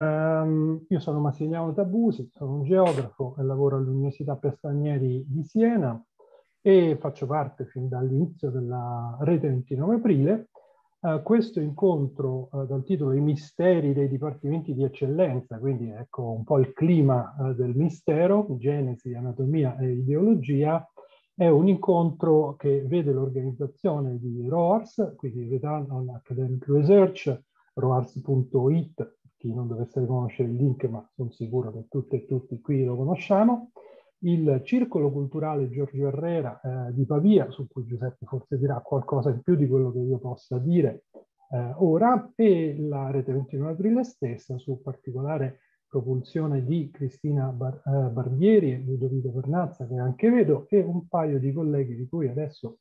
Um, io sono Massimiliano Tabusi, sono un geografo e lavoro all'Università per Stranieri di Siena e faccio parte fin dall'inizio della rete 29 aprile. Uh, questo incontro uh, dal titolo I misteri dei dipartimenti di eccellenza, quindi ecco un po' il clima uh, del mistero, genesi, anatomia e ideologia, è un incontro che vede l'organizzazione di ROARS, quindi Veteran on Academic Research, roars.it chi non dovesse riconoscere il link, ma sono sicuro che tutte e tutti qui lo conosciamo, il Circolo Culturale Giorgio Herrera eh, di Pavia, su cui Giuseppe forse dirà qualcosa in più di quello che io possa dire eh, ora, e la Rete 29 Aprile stessa, su particolare propulsione di Cristina Bar eh, Barbieri e Ludovico Vernazza, che anche vedo, e un paio di colleghi di cui adesso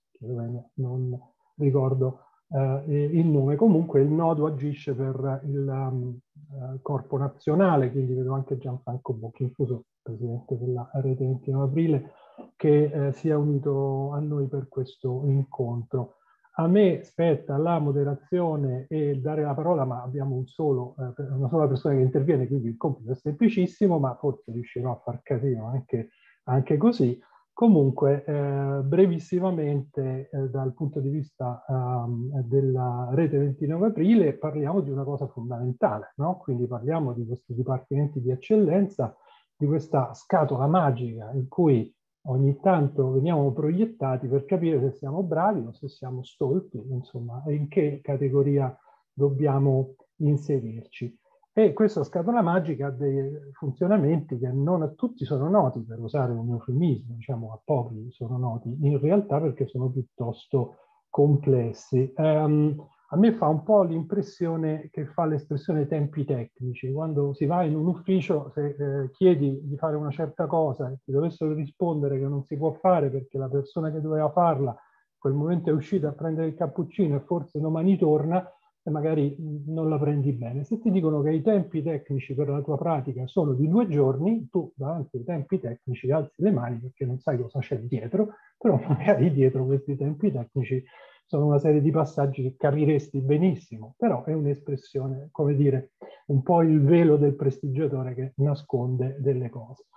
non ricordo eh, il nome. Comunque il nodo agisce per il um, eh, corpo nazionale, quindi vedo anche Gianfranco Bocchifuso, presidente della rete 29 aprile, che eh, si è unito a noi per questo incontro. A me spetta la moderazione e dare la parola, ma abbiamo un solo, eh, una sola persona che interviene, quindi il compito è semplicissimo, ma forse riuscirò a far casino anche, anche così. Comunque, eh, brevissimamente, eh, dal punto di vista um, della rete 29 aprile, parliamo di una cosa fondamentale, no? quindi parliamo di questi dipartimenti di eccellenza, di questa scatola magica in cui ogni tanto veniamo proiettati per capire se siamo bravi o se siamo stolti, insomma, in che categoria dobbiamo inserirci. E questa scatola magica ha dei funzionamenti che non a tutti sono noti, per usare un eufemismo, diciamo a pochi sono noti, in realtà perché sono piuttosto complessi. Um, a me fa un po' l'impressione che fa l'espressione tempi tecnici. Quando si va in un ufficio, se eh, chiedi di fare una certa cosa e ti dovessero rispondere che non si può fare perché la persona che doveva farla in quel momento è uscita a prendere il cappuccino e forse domani torna, e magari non la prendi bene. Se ti dicono che i tempi tecnici per la tua pratica sono di due giorni, tu davanti ai tempi tecnici alzi le mani perché non sai cosa c'è dietro, però magari dietro questi tempi tecnici sono una serie di passaggi che capiresti benissimo, però è un'espressione, come dire, un po' il velo del prestigiatore che nasconde delle cose.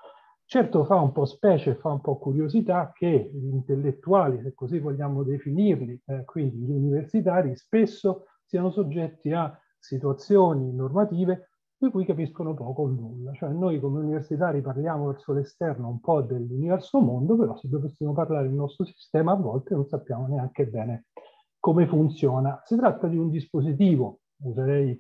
Certo fa un po' specie, fa un po' curiosità che gli intellettuali, se così vogliamo definirli, eh, quindi gli universitari, spesso siano soggetti a situazioni normative di cui capiscono poco o nulla. Cioè noi come universitari parliamo verso l'esterno un po' dell'universo mondo, però se dovessimo parlare del nostro sistema a volte non sappiamo neanche bene come funziona. Si tratta di un dispositivo, userei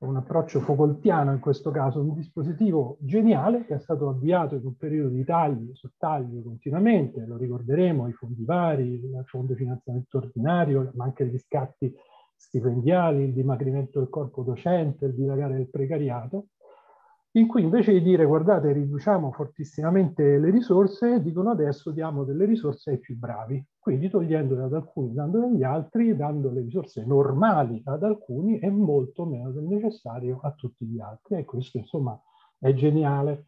un approccio focoltiano in questo caso, un dispositivo geniale che è stato avviato in un periodo di tagli, su tagli continuamente, lo ricorderemo, i fondi vari, il fondo di finanziamento ordinario, ma anche gli scatti stipendiali, il dimagrimento del corpo docente, il dilagare del precariato, in cui invece di dire guardate riduciamo fortissimamente le risorse, dicono adesso diamo delle risorse ai più bravi, quindi togliendole ad alcuni, dandole agli altri, dando le risorse normali ad alcuni e molto meno del necessario a tutti gli altri. E ecco, questo insomma è geniale.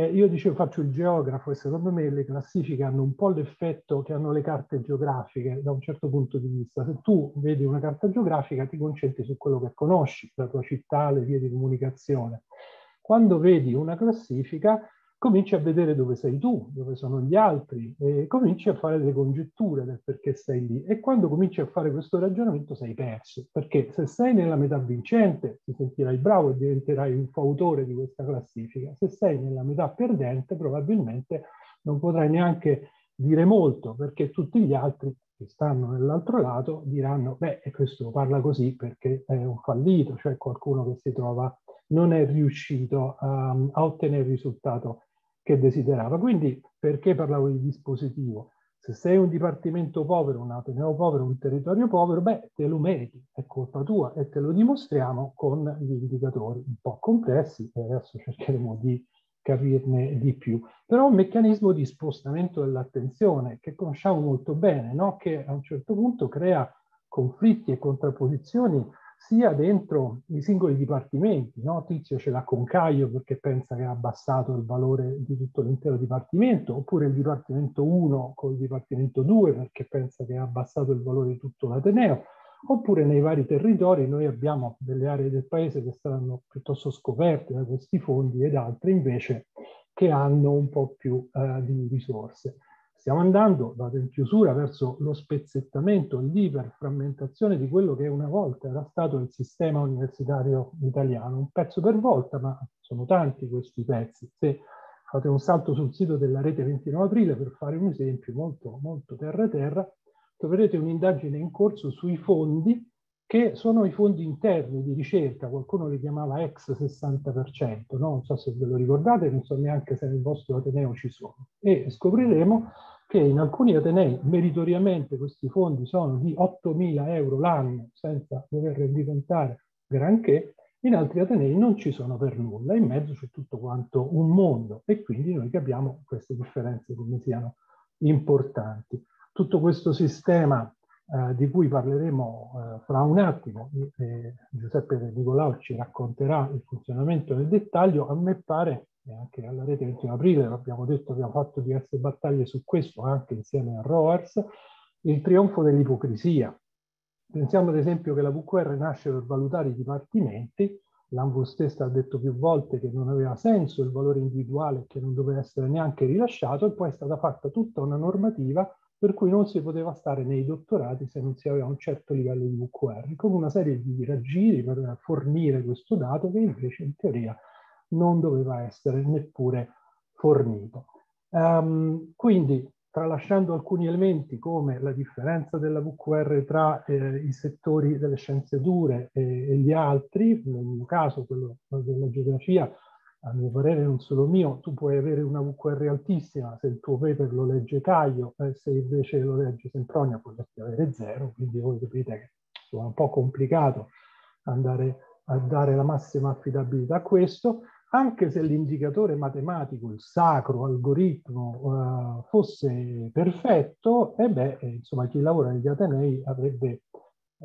Eh, io dicevo, faccio il geografo e secondo me le classifiche hanno un po' l'effetto che hanno le carte geografiche da un certo punto di vista. Se tu vedi una carta geografica ti concentri su quello che conosci, la tua città, le vie di comunicazione. Quando vedi una classifica cominci a vedere dove sei tu, dove sono gli altri, e cominci a fare delle congetture del perché stai lì. E quando cominci a fare questo ragionamento sei perso, perché se sei nella metà vincente ti sentirai bravo e diventerai un fautore di questa classifica, se sei nella metà perdente probabilmente non potrai neanche dire molto, perché tutti gli altri che stanno nell'altro lato diranno, beh, e questo parla così perché è un fallito, cioè qualcuno che si trova non è riuscito a, a ottenere il risultato che desiderava. Quindi perché parlavo di dispositivo? Se sei un dipartimento povero, un ateneo povero, un territorio povero, beh, te lo meriti, è colpa tua e te lo dimostriamo con gli indicatori un po' complessi e adesso cercheremo di capirne di più. Però un meccanismo di spostamento dell'attenzione che conosciamo molto bene, no? che a un certo punto crea conflitti e contrapposizioni sia dentro i singoli dipartimenti. No? Tizio ce l'ha con Caio perché pensa che ha abbassato il valore di tutto l'intero dipartimento, oppure il dipartimento 1 con il dipartimento 2 perché pensa che ha abbassato il valore di tutto l'Ateneo, oppure nei vari territori noi abbiamo delle aree del paese che saranno piuttosto scoperte da questi fondi ed altre invece che hanno un po' più eh, di risorse. Stiamo andando, vado in chiusura, verso lo spezzettamento, l'iperframmentazione di quello che una volta era stato il sistema universitario italiano, un pezzo per volta, ma sono tanti questi pezzi. Se fate un salto sul sito della rete 29 aprile per fare un esempio molto, molto terra-terra, troverete un'indagine in corso sui fondi che sono i fondi interni di ricerca, qualcuno li chiamava ex 60%, no? non so se ve lo ricordate, non so neanche se nel vostro Ateneo ci sono. E scopriremo che in alcuni Atenei meritoriamente questi fondi sono di 8.000 euro l'anno senza dover diventare granché, in altri Atenei non ci sono per nulla, in mezzo c'è tutto quanto un mondo e quindi noi capiamo queste differenze come siano importanti. Tutto questo sistema eh, di cui parleremo eh, fra un attimo, eh, Giuseppe Nicolao ci racconterà il funzionamento nel dettaglio, a me pare, e anche alla rete 21 aprile, l'abbiamo detto, abbiamo fatto diverse battaglie su questo, anche insieme a Roars, il trionfo dell'ipocrisia. Pensiamo ad esempio che la VQR nasce per valutare i dipartimenti, l'Anvur stessa ha detto più volte che non aveva senso il valore individuale che non doveva essere neanche rilasciato e poi è stata fatta tutta una normativa per cui non si poteva stare nei dottorati se non si aveva un certo livello di VQR, con una serie di raggiri per fornire questo dato che invece in teoria non doveva essere neppure fornito. Um, quindi, tralasciando alcuni elementi come la differenza della VQR tra eh, i settori delle scienze dure e, e gli altri, nel mio caso quello della geografia a mio parere non solo mio, tu puoi avere una VQR altissima se il tuo paper lo legge Caio e eh, se invece lo legge Sempronia potresti avere zero, quindi voi capite che è un po' complicato andare a dare la massima affidabilità a questo, anche se l'indicatore matematico, il sacro algoritmo eh, fosse perfetto, e eh beh, eh, insomma chi lavora negli Atenei avrebbe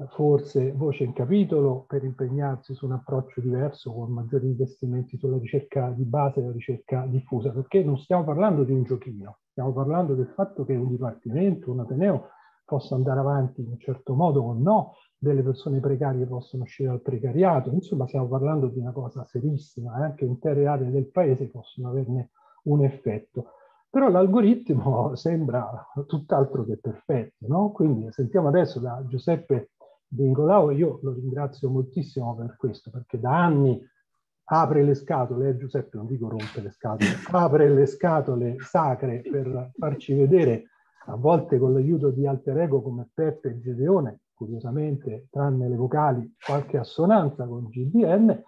forse voce in capitolo per impegnarsi su un approccio diverso con maggiori investimenti sulla ricerca di base e la ricerca diffusa, perché non stiamo parlando di un giochino, stiamo parlando del fatto che un dipartimento, un ateneo possa andare avanti in un certo modo o no, delle persone precarie possono uscire dal precariato, insomma stiamo parlando di una cosa serissima, eh? anche intere aree del paese possono averne un effetto. Però l'algoritmo sembra tutt'altro che perfetto, no? Quindi sentiamo adesso da Giuseppe dei rolao e io lo ringrazio moltissimo per questo, perché da anni apre le scatole, eh, Giuseppe non dico rompe le scatole, apre le scatole sacre per farci vedere, a volte con l'aiuto di alter ego come Peppe e Gedeone, curiosamente tranne le vocali qualche assonanza con GDN,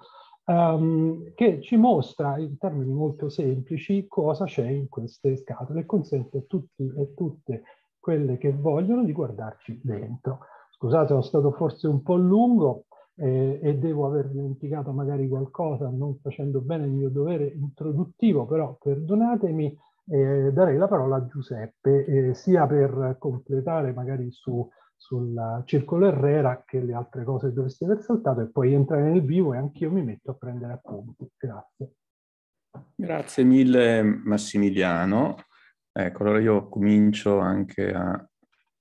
um, ehm, che ci mostra in termini molto semplici cosa c'è in queste scatole e consente a tutti e tutte quelle che vogliono di guardarci dentro. Scusate, sono stato forse un po' lungo eh, e devo aver dimenticato magari qualcosa non facendo bene il mio dovere introduttivo, però perdonatemi, eh, darei la parola a Giuseppe, eh, sia per completare magari su, sul circolo Herrera che le altre cose dovreste aver saltato e poi entrare nel vivo e anch'io mi metto a prendere appunti. Grazie. Grazie mille Massimiliano. Ecco, allora io comincio anche a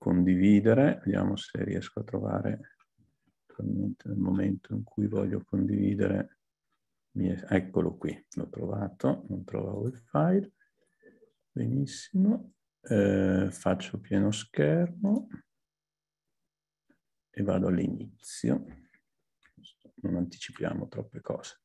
condividere, vediamo se riesco a trovare attualmente nel momento in cui voglio condividere, eccolo qui, l'ho trovato, non trovavo il file, benissimo, eh, faccio pieno schermo e vado all'inizio, non anticipiamo troppe cose.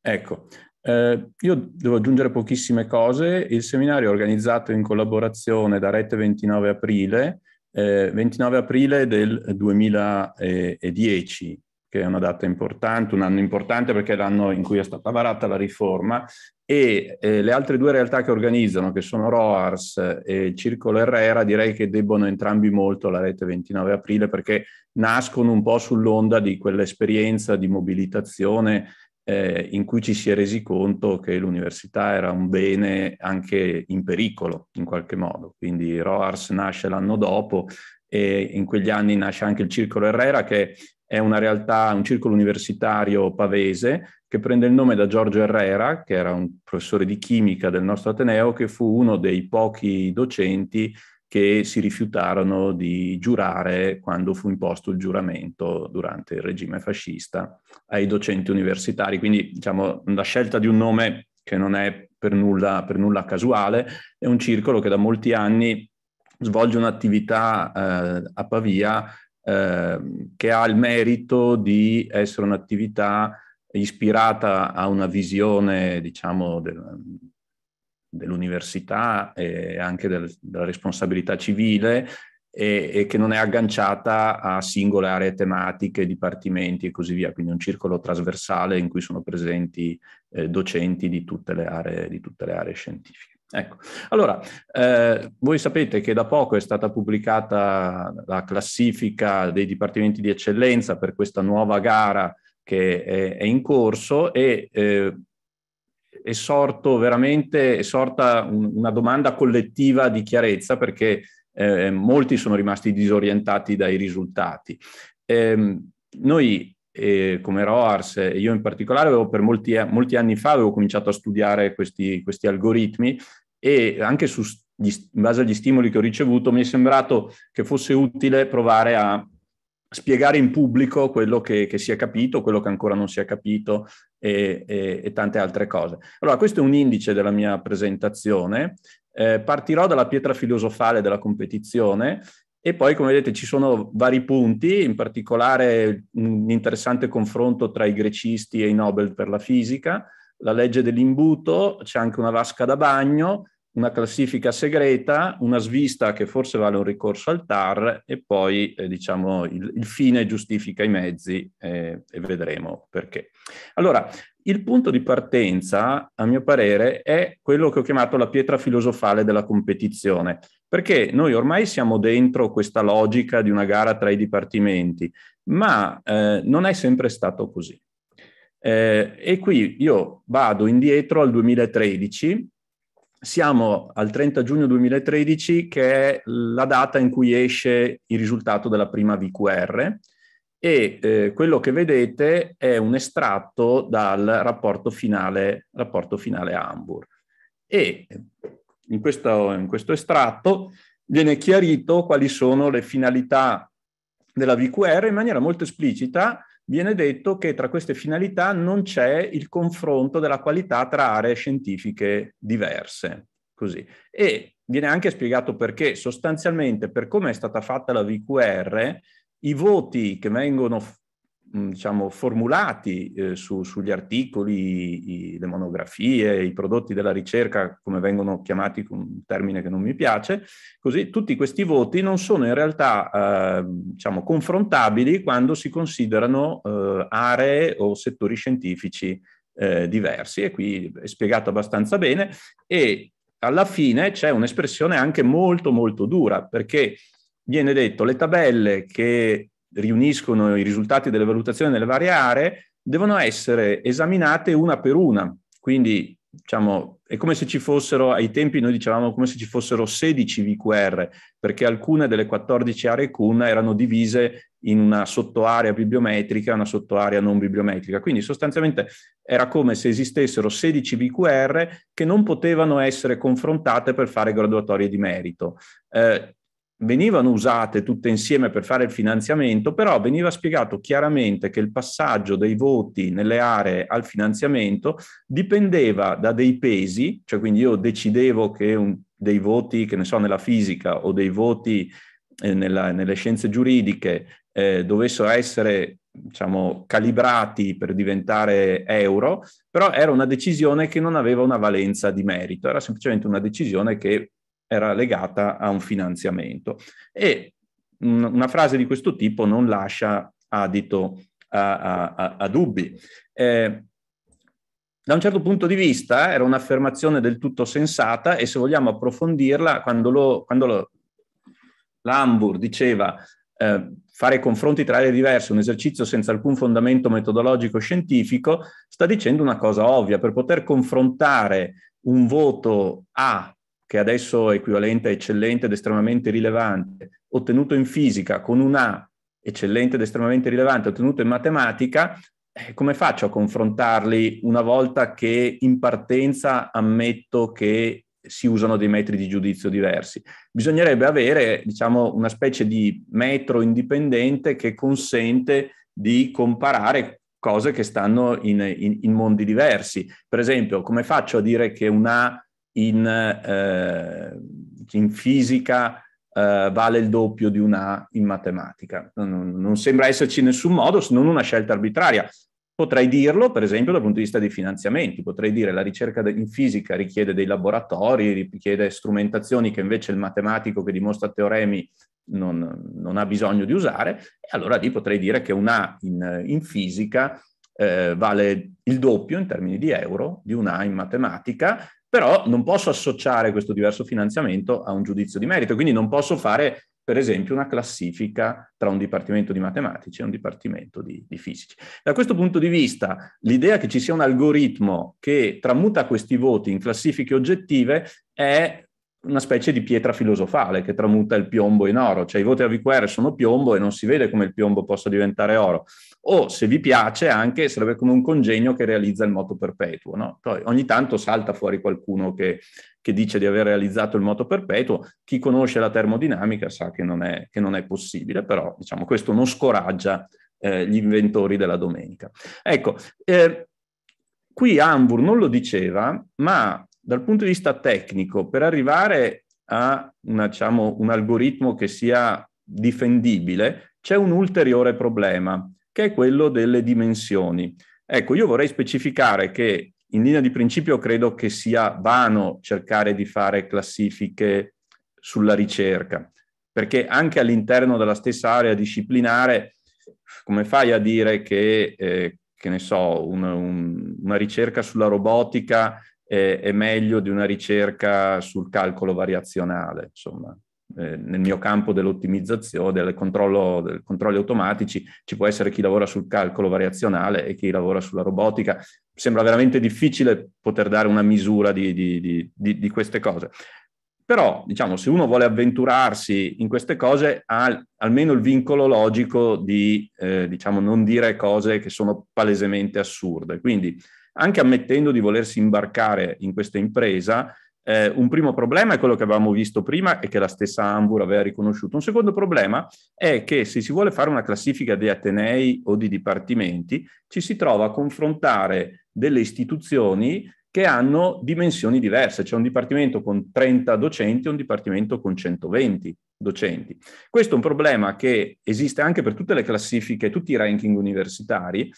Ecco, eh, io devo aggiungere pochissime cose. Il seminario è organizzato in collaborazione da Rete 29 Aprile 29 eh, aprile del 2010, che è una data importante, un anno importante perché è l'anno in cui è stata varata la riforma, e eh, le altre due realtà che organizzano, che sono Roars e Circolo Herrera, direi che debbono entrambi molto la rete 29 aprile perché nascono un po' sull'onda di quell'esperienza di mobilitazione eh, in cui ci si è resi conto che l'università era un bene anche in pericolo in qualche modo. Quindi Roars nasce l'anno dopo e in quegli anni nasce anche il Circolo Herrera che è una realtà, un circolo universitario pavese che prende il nome da Giorgio Herrera, che era un professore di chimica del nostro Ateneo, che fu uno dei pochi docenti che si rifiutarono di giurare quando fu imposto il giuramento durante il regime fascista ai docenti universitari. Quindi diciamo, la scelta di un nome che non è per nulla, per nulla casuale, è un circolo che da molti anni svolge un'attività eh, a Pavia eh, che ha il merito di essere un'attività ispirata a una visione, diciamo, del, dell'università e anche del, della responsabilità civile e, e, che non è agganciata a singole aree tematiche, dipartimenti e così via, quindi un circolo trasversale in cui sono presenti eh, docenti di tutte le aree, di tutte le aree scientifiche. Ecco, allora, eh, voi sapete che da poco è stata pubblicata la classifica dei dipartimenti di eccellenza per questa nuova gara che è, è in corso e eh, è, sorto veramente, è sorta un, una domanda collettiva di chiarezza perché eh, molti sono rimasti disorientati dai risultati. Eh, noi eh, come ROARS, e io in particolare, avevo per molti, molti, anni fa avevo cominciato a studiare questi, questi algoritmi e anche su, in base agli stimoli che ho ricevuto mi è sembrato che fosse utile provare a spiegare in pubblico quello che, che si è capito, quello che ancora non si è capito e, e, e tante altre cose. Allora, questo è un indice della mia presentazione. Eh, partirò dalla pietra filosofale della competizione e poi, come vedete, ci sono vari punti, in particolare un interessante confronto tra i grecisti e i Nobel per la fisica, la legge dell'imbuto, c'è anche una vasca da bagno, una classifica segreta, una svista che forse vale un ricorso al TAR e poi eh, diciamo il, il, fine giustifica i mezzi eh, e vedremo perché. Allora, il punto di partenza, a mio parere, è quello che ho chiamato la pietra filosofale della competizione, perché noi ormai siamo dentro questa logica di una gara tra i dipartimenti, ma eh, non è sempre stato così. Eh, e qui io vado indietro al 2013 siamo al 30 giugno 2013, che è la data in cui esce il risultato della prima VQR e eh, quello che vedete è un estratto dal rapporto finale, rapporto finale Hamburg. E in questo, in questo estratto viene chiarito quali sono le finalità della VQR in maniera molto esplicita viene detto che tra queste finalità non c'è il confronto della qualità tra aree scientifiche diverse. Così. E viene anche spiegato perché sostanzialmente per come è stata fatta la VQR, i voti che vengono diciamo, formulati eh, su, sugli articoli, i, le monografie, i prodotti della ricerca, come vengono chiamati, con un termine che non mi piace, così tutti questi voti non sono in realtà eh, diciamo, confrontabili quando si considerano eh, aree o settori scientifici eh, diversi e qui è spiegato abbastanza bene e alla fine c'è un'espressione anche molto molto dura perché viene detto le tabelle che riuniscono i risultati delle valutazioni nelle varie aree, devono essere esaminate una per una. Quindi, diciamo, è come se ci fossero, ai tempi noi dicevamo come se ci fossero 16 VQR, perché alcune delle 14 aree CUN erano divise in una sottoarea bibliometrica e una sottoarea non bibliometrica. Quindi sostanzialmente era come se esistessero 16 VQR che non potevano essere confrontate per fare graduatorie di merito. Eh, venivano usate tutte insieme per fare il finanziamento, però veniva spiegato chiaramente che il passaggio dei voti nelle aree al finanziamento dipendeva da dei pesi, cioè quindi io decidevo che un, dei voti, che ne so, nella fisica o dei voti eh, nella, nelle scienze giuridiche eh, dovessero essere diciamo, calibrati per diventare euro, però era una decisione che non aveva una valenza di merito, era semplicemente una decisione che era legata a un finanziamento. E una frase di questo tipo non lascia adito a, a, a, a dubbi. Eh, da un certo punto di vista eh, era un'affermazione del tutto sensata e se vogliamo approfondirla, quando, lo, quando lo, l'Hamburg diceva eh, fare confronti tra aree diverse, un esercizio senza alcun fondamento metodologico scientifico, sta dicendo una cosa ovvia, per poter confrontare un voto A che adesso è equivalente a eccellente ed estremamente rilevante, ottenuto in fisica con un A eccellente ed estremamente rilevante, ottenuto in matematica, eh, come faccio a confrontarli una volta che in partenza ammetto che si usano dei metri di giudizio diversi? Bisognerebbe avere, diciamo, una specie di metro indipendente che consente di comparare cose che stanno in, in, in mondi diversi. Per esempio, come faccio a dire che un una in, eh, in fisica eh, vale il doppio di un A in matematica. Non, non sembra esserci nessun modo se non una scelta arbitraria. Potrei dirlo, per esempio, dal punto di vista dei finanziamenti, potrei dire che la ricerca in fisica richiede dei laboratori, richiede strumentazioni che invece il matematico che dimostra teoremi non, non ha bisogno di usare, e allora lì potrei dire che una in, in fisica eh, vale il doppio in termini di euro di un A in matematica però non posso associare questo diverso finanziamento a un giudizio di merito, quindi non posso fare per esempio una classifica tra un dipartimento di matematici e un dipartimento di, di fisici. Da questo punto di vista l'idea che ci sia un algoritmo che tramuta questi voti in classifiche oggettive è una specie di pietra filosofale che tramuta il piombo in oro, cioè i voti a VQR sono piombo e non si vede come il piombo possa diventare oro. O se vi piace anche sarebbe come un congegno che realizza il moto perpetuo, no? Poi ogni tanto salta fuori qualcuno che, che, dice di aver realizzato il moto perpetuo, chi conosce la termodinamica sa che non è, che non è possibile, però diciamo questo non scoraggia eh, gli inventori della domenica. Ecco, eh, qui Hamburg non lo diceva, ma dal punto di vista tecnico, per arrivare a una, diciamo, un algoritmo che sia difendibile, c'è un ulteriore problema, che è quello delle dimensioni. Ecco, io vorrei specificare che in linea di principio credo che sia vano cercare di fare classifiche sulla ricerca, perché anche all'interno della stessa area disciplinare, come fai a dire che, eh, che ne so, un, un, una ricerca sulla robotica è, è meglio di una ricerca sul calcolo variazionale, insomma. Eh, nel mio campo dell'ottimizzazione, del controllo, del controlli automatici, ci può essere chi lavora sul calcolo variazionale e chi lavora sulla robotica. Sembra veramente difficile poter dare una misura di, di, di, di queste cose. Però, diciamo, se uno vuole avventurarsi in queste cose, ha almeno il vincolo logico di, eh, diciamo, non dire cose che sono palesemente assurde. Quindi, anche ammettendo di volersi imbarcare in questa impresa, eh, un primo problema è quello che avevamo visto prima e che la stessa Ambur aveva riconosciuto. Un secondo problema è che se si vuole fare una classifica di atenei o di dipartimenti, ci si trova a confrontare delle istituzioni che hanno dimensioni diverse. C'è un dipartimento con 30 docenti e un dipartimento con 120 docenti. Questo è un problema che esiste anche per tutte le classifiche, tutti i ranking universitari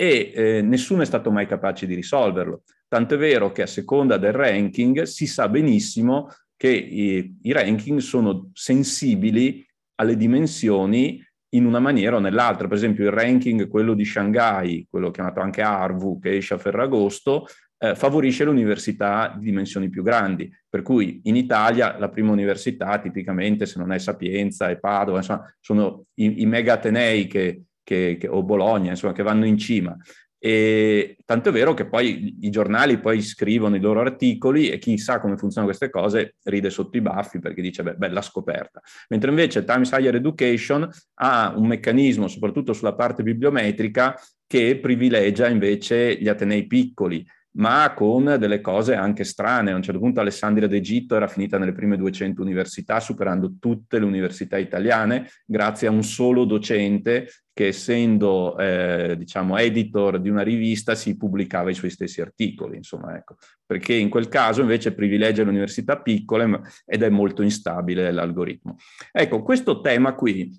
e eh, nessuno è stato mai capace di risolverlo. Tanto è vero che a seconda del ranking si sa benissimo che i, i ranking sono sensibili alle dimensioni in una maniera o nell'altra. Per esempio il ranking, quello di Shanghai, quello chiamato anche ARVU, che esce a Ferragosto, eh, favorisce le università di dimensioni più grandi. Per cui in Italia la prima università tipicamente, se non è Sapienza è Padova, insomma, sono i, i mega atenei che che, che, o Bologna, insomma, che vanno in cima. E tanto è vero che poi i giornali poi scrivono i loro articoli e chi sa come funzionano queste cose ride sotto i baffi perché dice beh, bella scoperta. Mentre invece Times Higher Education ha un meccanismo, soprattutto sulla parte bibliometrica, che privilegia invece gli atenei piccoli ma con delle cose anche strane. A un certo punto Alessandria d'Egitto era finita nelle prime 200 università, superando tutte le università italiane, grazie a un solo docente che essendo eh, diciamo, editor di una rivista si pubblicava i suoi stessi articoli, insomma, ecco. perché in quel caso invece privilegia le università piccole ed è molto instabile l'algoritmo. Ecco, questo tema qui,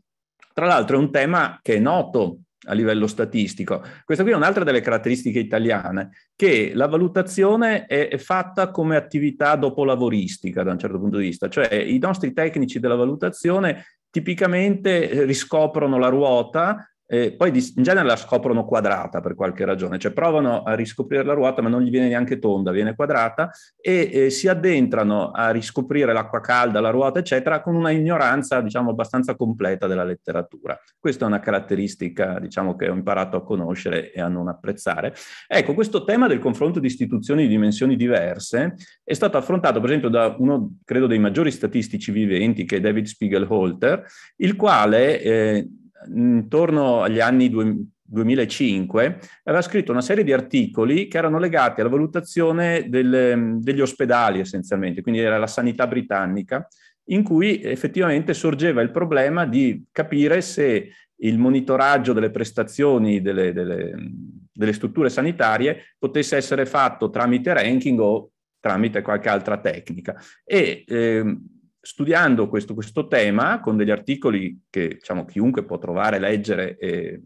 tra l'altro è un tema che è noto a livello statistico. Questa qui è un'altra delle caratteristiche italiane, che la valutazione è, fatta come attività dopo lavoristica da un certo punto di vista, cioè i nostri tecnici della valutazione tipicamente riscoprono la ruota e poi in genere la scoprono quadrata per qualche ragione, cioè provano a riscoprire la ruota ma non gli viene neanche tonda, viene quadrata e eh, si addentrano a riscoprire l'acqua calda, la ruota eccetera con una ignoranza diciamo abbastanza completa della letteratura. Questa è una caratteristica diciamo che ho imparato a conoscere e a non apprezzare. Ecco, questo tema del confronto di istituzioni di dimensioni diverse è stato affrontato per esempio da uno credo dei maggiori statistici viventi che è David Spiegelhalter, il quale eh, intorno agli anni 2005, aveva scritto una serie di articoli che erano legati alla valutazione del, degli ospedali essenzialmente, quindi era la sanità britannica, in cui effettivamente sorgeva il problema di capire se il monitoraggio delle prestazioni delle, delle, delle strutture sanitarie potesse essere fatto tramite ranking o tramite qualche altra tecnica. E, ehm, studiando questo, questo, tema con degli articoli che diciamo, chiunque può trovare, leggere e,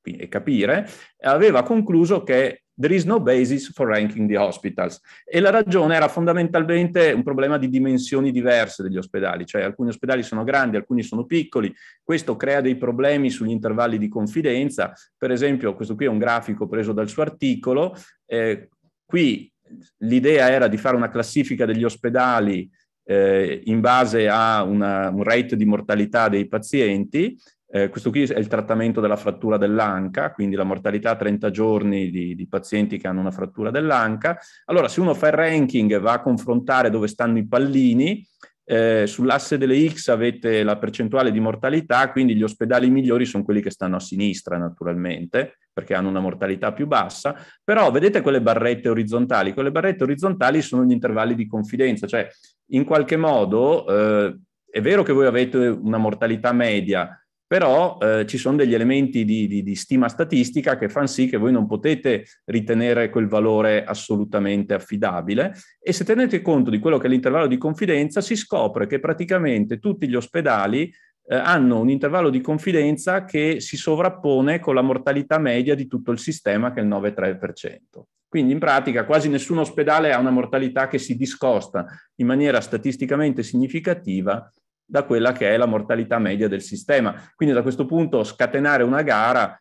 e, capire, aveva concluso che there is no basis for ranking the hospitals e la ragione era fondamentalmente un problema di dimensioni diverse degli ospedali, cioè alcuni ospedali sono grandi, alcuni sono piccoli, questo crea dei problemi sugli intervalli di confidenza, per esempio questo qui è un grafico preso dal suo articolo, eh, qui l'idea era di fare una classifica degli ospedali eh, in base a una, un rate di mortalità dei pazienti. Eh, questo qui è il trattamento della frattura dell'anca, quindi la mortalità a 30 giorni di, di pazienti che hanno una frattura dell'anca. Allora, se uno fa il ranking e va a confrontare dove stanno i pallini, eh, sull'asse delle X avete la percentuale di mortalità, quindi gli ospedali migliori sono quelli che stanno a sinistra naturalmente, perché hanno una mortalità più bassa, però vedete quelle barrette orizzontali, quelle barrette orizzontali sono gli intervalli di confidenza, cioè in qualche modo eh, è vero che voi avete una mortalità media, però eh, ci sono degli elementi di, di, di, stima statistica che fanno sì che voi non potete ritenere quel valore assolutamente affidabile e se tenete conto di quello che è l'intervallo di confidenza si scopre che praticamente tutti gli ospedali eh, hanno un intervallo di confidenza che si sovrappone con la mortalità media di tutto il sistema, che è il 9,3%. Quindi in pratica quasi nessun ospedale ha una mortalità che si discosta in maniera statisticamente significativa da quella che è la mortalità media del sistema. Quindi da questo punto scatenare una gara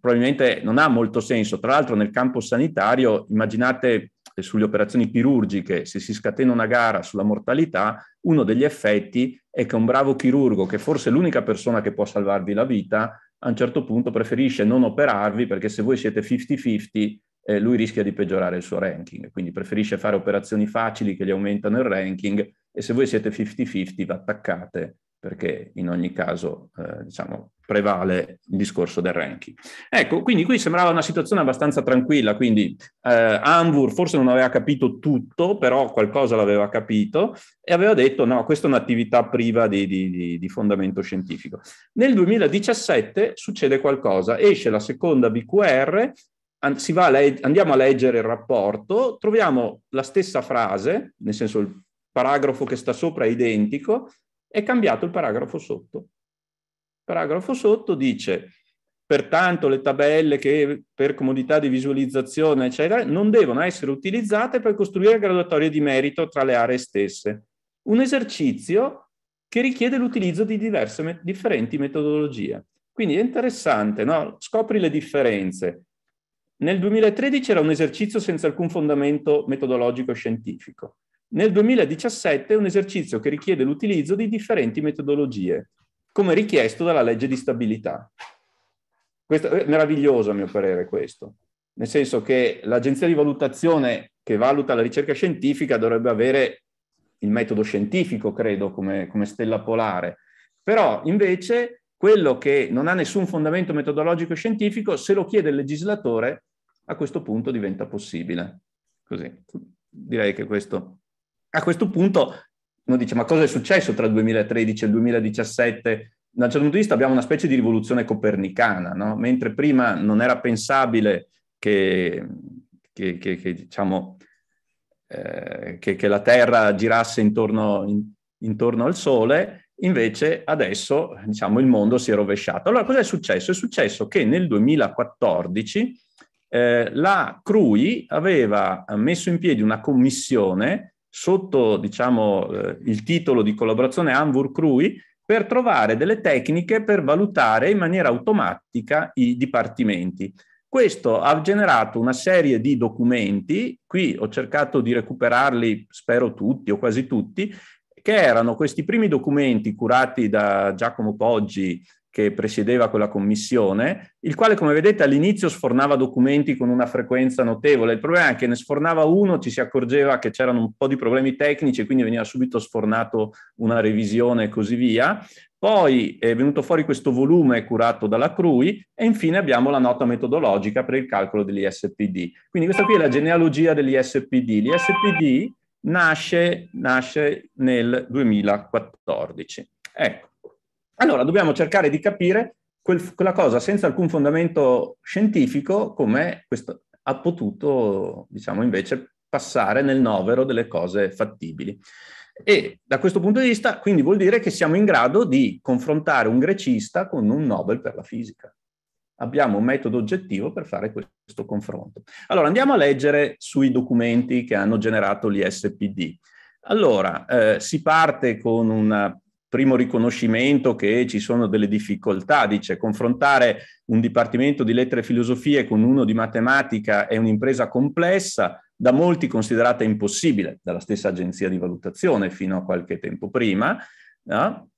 probabilmente non ha molto senso. Tra l'altro nel campo sanitario immaginate sulle operazioni chirurgiche, se si scatena una gara sulla mortalità, uno degli effetti è che un bravo chirurgo, che forse è l'unica persona che può salvarvi la vita, a un certo punto preferisce non operarvi perché se voi siete 50-50 eh, lui rischia di peggiorare il suo ranking, quindi preferisce fare operazioni facili che gli aumentano il ranking e se voi siete 50-50 vi attaccate perché in ogni caso eh, diciamo, prevale il discorso del ranking. Ecco, quindi qui sembrava una situazione abbastanza tranquilla, quindi eh, Anvur forse non aveva capito tutto, però qualcosa l'aveva capito e aveva detto no, questa è un'attività priva di, di, di fondamento scientifico. Nel 2017 succede qualcosa, esce la seconda BQR, a leg- andiamo a leggere il rapporto, troviamo la stessa frase, nel senso il paragrafo che sta sopra è identico, è cambiato il paragrafo sotto. Il paragrafo sotto dice, pertanto le tabelle che per comodità di visualizzazione, eccetera, non devono essere utilizzate per costruire graduatorie di merito tra le aree stesse. Un esercizio che richiede l'utilizzo di diverse, differenti metodologie. Quindi è interessante, no? scopri le differenze. Nel 2013 era un esercizio senza alcun fondamento metodologico scientifico. Nel 2017 è un esercizio che richiede l'utilizzo di differenti metodologie, come richiesto dalla legge di stabilità. Questo è meraviglioso a mio parere questo, nel senso che l'agenzia di valutazione che valuta la ricerca scientifica dovrebbe avere il metodo scientifico, credo, come, come stella polare. Però invece quello che non ha nessun fondamento metodologico scientifico, se lo chiede il legislatore, a questo punto diventa possibile. Così, direi che questo a questo punto uno dice ma cosa è successo tra il 2013 e il 2017? Da un certo punto di vista abbiamo una specie di rivoluzione copernicana, no? mentre prima non era pensabile che, che, che, che diciamo, eh, la Terra girasse intorno, in, intorno al Sole, invece adesso diciamo, il mondo si è rovesciato. Allora cosa è successo? È successo che nel 2014 eh, la CRUI aveva messo in piedi una commissione sotto diciamo, eh, il titolo di collaborazione Anvur Crui per trovare delle tecniche per valutare in maniera automatica i dipartimenti. Questo ha generato una serie di documenti, qui ho cercato di recuperarli, spero tutti o quasi tutti, che erano questi primi documenti curati da Giacomo Poggi che presiedeva quella commissione, il quale, come vedete, all'inizio sfornava documenti con una frequenza notevole. Il problema è che ne sfornava uno, ci si accorgeva che c'erano un po' di problemi tecnici e quindi veniva subito sfornato una revisione e così via. Poi è venuto fuori questo volume curato dalla CRUI e infine abbiamo la nota metodologica per il calcolo degli SPD. Quindi questa qui è la genealogia degli dell'ISPD. L'ISPD nasce, nasce nel 2014. Ecco. Allora dobbiamo cercare di capire quel, quella cosa senza alcun fondamento scientifico come questo ha potuto, diciamo, invece passare nel novero delle cose fattibili. E da questo punto di vista, quindi vuol dire che siamo in grado di confrontare un grecista con un Nobel per la fisica. Abbiamo un metodo oggettivo per fare questo confronto. Allora andiamo a leggere sui documenti che hanno generato l'ISPD. Allora, eh, si parte con una primo riconoscimento che ci sono delle difficoltà, dice confrontare un dipartimento di lettere e filosofie con uno di matematica è un'impresa complessa, da molti considerata impossibile, dalla stessa agenzia di valutazione fino a qualche tempo prima, no?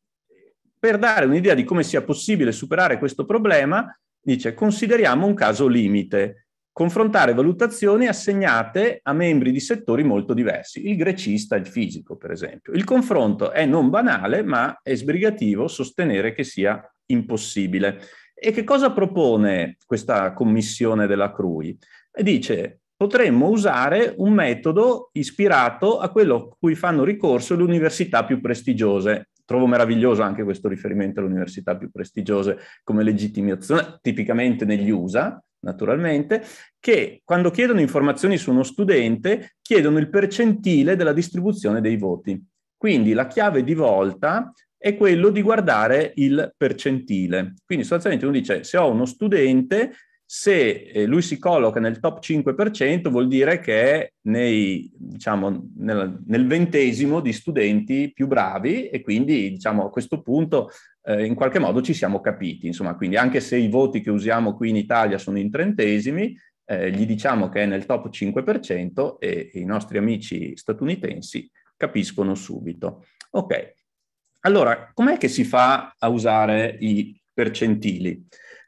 per dare un'idea di come sia possibile superare questo problema, dice consideriamo un caso limite, confrontare valutazioni assegnate a membri di settori molto diversi, il grecista e il fisico, per esempio. Il confronto è non banale, ma è sbrigativo sostenere che sia impossibile. E che cosa propone questa commissione della CRUI? Dice potremmo usare un metodo ispirato a quello a cui fanno ricorso le università più prestigiose. Trovo meraviglioso anche questo riferimento alle università più prestigiose come legittimazione, tipicamente negli USA, naturalmente, che quando chiedono informazioni su uno studente chiedono il percentile della distribuzione dei voti. Quindi la chiave di volta è quello di guardare il percentile. Quindi sostanzialmente uno dice se ho uno studente, se eh, lui si colloca nel top 5% vuol dire che è nei, diciamo, nel, nel, ventesimo di studenti più bravi e quindi diciamo, a questo punto eh, in qualche modo ci siamo capiti. Insomma, quindi anche se i voti che usiamo qui in Italia sono in trentesimi, eh, gli diciamo che è nel top 5% e, e i nostri amici statunitensi capiscono subito. Ok, allora com'è che si fa a usare i percentili?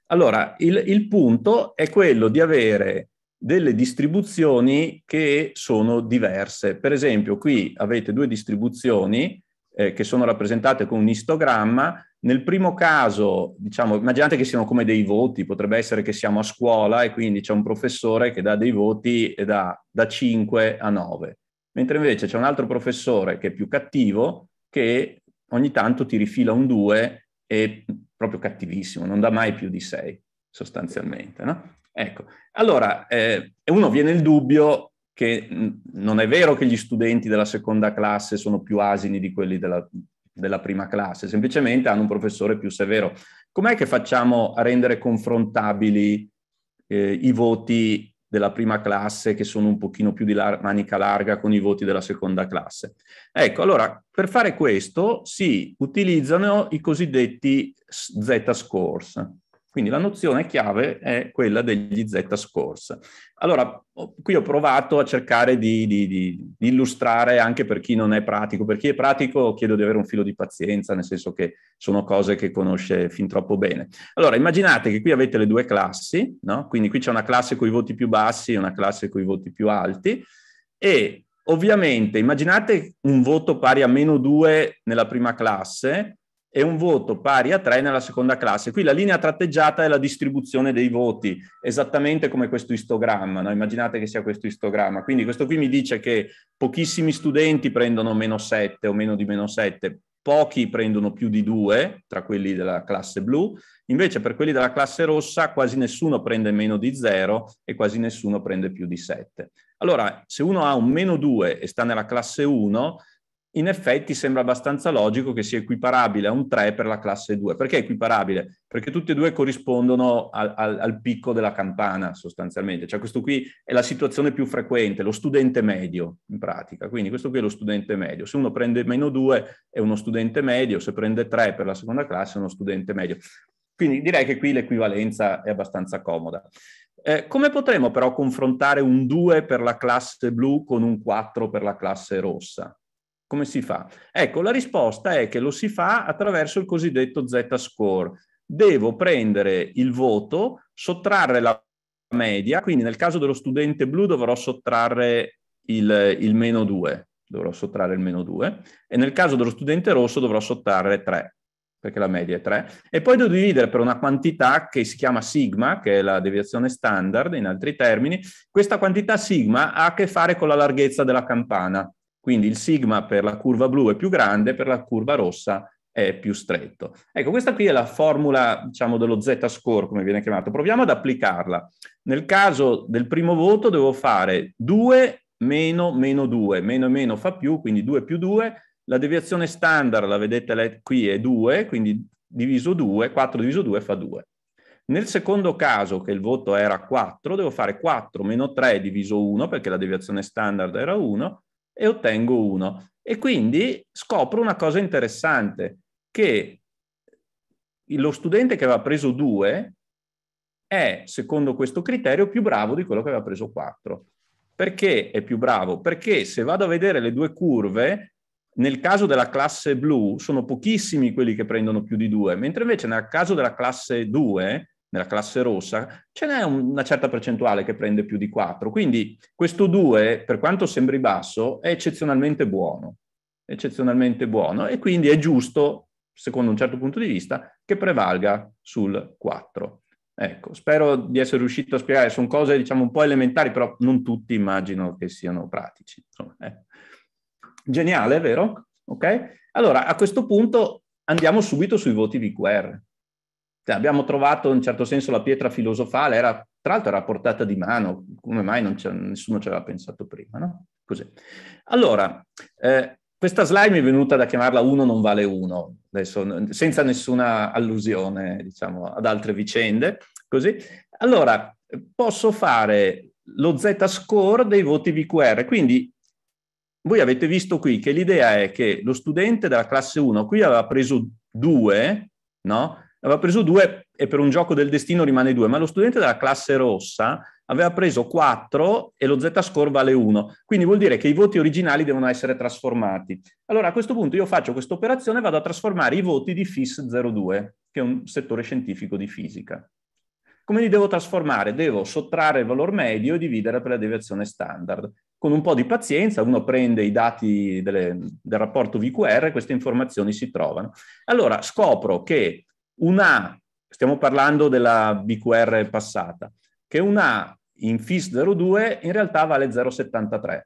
Allora, il, il punto è quello di avere delle distribuzioni che sono diverse. Per esempio, qui avete due distribuzioni, eh, che sono rappresentate con un istogramma. Nel primo caso, diciamo, immaginate che siano come dei voti, potrebbe essere che siamo a scuola e quindi c'è un professore che dà dei voti da, da 5 a 9, mentre invece c'è un altro professore che è più cattivo che ogni tanto ti rifila un 2 e proprio cattivissimo, non dà mai più di 6 sostanzialmente. No? Ecco, allora eh, uno viene il dubbio, che non è vero che gli studenti della seconda classe sono più asini di quelli della, della prima classe, semplicemente hanno un professore più severo. Com'è che facciamo a rendere confrontabili eh, i voti della prima classe che sono un pochino più di lar- manica larga con i voti della seconda classe? Ecco, allora, per fare questo si utilizzano i cosiddetti Z-scores. Quindi la nozione chiave è quella degli z-scores. Allora, qui ho provato a cercare di, di, di, di, illustrare anche per chi non è pratico. Per chi è pratico chiedo di avere un filo di pazienza, nel senso che sono cose che conosce fin troppo bene. Allora, immaginate che qui avete le due classi, no? quindi qui c'è una classe con i voti più bassi e una classe con i voti più alti, e ovviamente immaginate un voto pari a meno 2 nella prima classe, e un voto pari a 3 nella seconda classe. Qui la linea tratteggiata è la distribuzione dei voti, esattamente come questo istogramma, no? immaginate che sia questo istogramma. Quindi questo qui mi dice che pochissimi studenti prendono meno 7 o meno di meno 7, pochi prendono più di 2 tra quelli della classe blu, invece per quelli della classe rossa quasi nessuno prende meno di 0 e quasi nessuno prende più di 7. Allora, se uno ha un meno 2 e sta nella classe 1, in effetti sembra abbastanza logico che sia equiparabile a un 3 per la classe 2. Perché è equiparabile? Perché tutti e due corrispondono al, al, al, picco della campana sostanzialmente. Cioè questo qui è la situazione più frequente, lo studente medio in pratica. Quindi questo qui è lo studente medio. Se uno prende meno 2 è uno studente medio, se prende 3 per la seconda classe è uno studente medio. Quindi direi che qui l'equivalenza è abbastanza comoda. Eh, come potremmo però confrontare un 2 per la classe blu con un 4 per la classe rossa? Come si fa? Ecco, la risposta è che lo si fa attraverso il cosiddetto Z-score. Devo prendere il voto, sottrarre la media, quindi nel caso dello studente blu dovrò sottrarre il, il meno 2, dovrò sottrarre il meno 2, e nel caso dello studente rosso dovrò sottrarre 3, perché la media è 3, e poi devo dividere per una quantità che si chiama sigma, che è la deviazione standard in altri termini, questa quantità sigma ha a che fare con la larghezza della campana. Quindi il sigma per la curva blu è più grande, per la curva rossa è più stretto. Ecco, questa qui è la formula, diciamo, dello z-score, come viene chiamato. Proviamo ad applicarla. Nel caso del primo voto devo fare 2 meno meno 2, meno e meno fa più, quindi 2 più 2. La deviazione standard, la vedete qui, è 2, quindi diviso 2, 4 diviso 2 fa 2. Nel secondo caso, che il voto era 4, devo fare 4 meno 3 diviso 1, perché la deviazione standard era 1, e ottengo 1. E quindi scopro una cosa interessante, che lo studente che aveva preso 2 è, secondo questo criterio, più bravo di quello che aveva preso 4. Perché è più bravo? Perché se vado a vedere le due curve, nel caso della classe blu sono pochissimi quelli che prendono più di 2, mentre invece nel caso della classe 2 nella classe rossa, ce n'è una certa percentuale che prende più di 4. Quindi questo 2, per quanto sembri basso, è eccezionalmente buono. Eccezionalmente buono e quindi è giusto, secondo un certo punto di vista, che prevalga sul 4. Ecco, spero di essere riuscito a spiegare, sono cose diciamo un po' elementari, però non tutti immagino che siano pratici. Insomma, eh. Geniale, vero? Ok? Allora, a questo punto andiamo subito sui voti di QR. Cioè, abbiamo trovato in certo senso la pietra filosofale, era, tra l'altro era a portata di mano, come mai nessuno ci aveva pensato prima, no? Così. Allora, eh, questa slide mi è venuta da chiamarla uno non vale uno, adesso, senza nessuna allusione, diciamo, ad altre vicende, così. Allora, posso fare lo z-score dei voti VQR, quindi voi avete visto qui che l'idea è che lo studente della classe 1 qui aveva preso 2, no? aveva preso due e per un gioco del destino rimane due, ma lo studente della classe rossa aveva preso 4 e lo Z score vale 1. Quindi vuol dire che i voti originali devono essere trasformati. Allora a questo punto io faccio questa operazione e vado a trasformare i voti di FIS02, che è un settore scientifico di fisica. Come li devo trasformare? Devo sottrarre il valore medio e dividere per la deviazione standard. Con un po' di pazienza uno prende i dati delle, del rapporto VQR e queste informazioni si trovano. Allora scopro che una A, stiamo parlando della BQR passata, che una A in FIS 02 in realtà vale 0,73.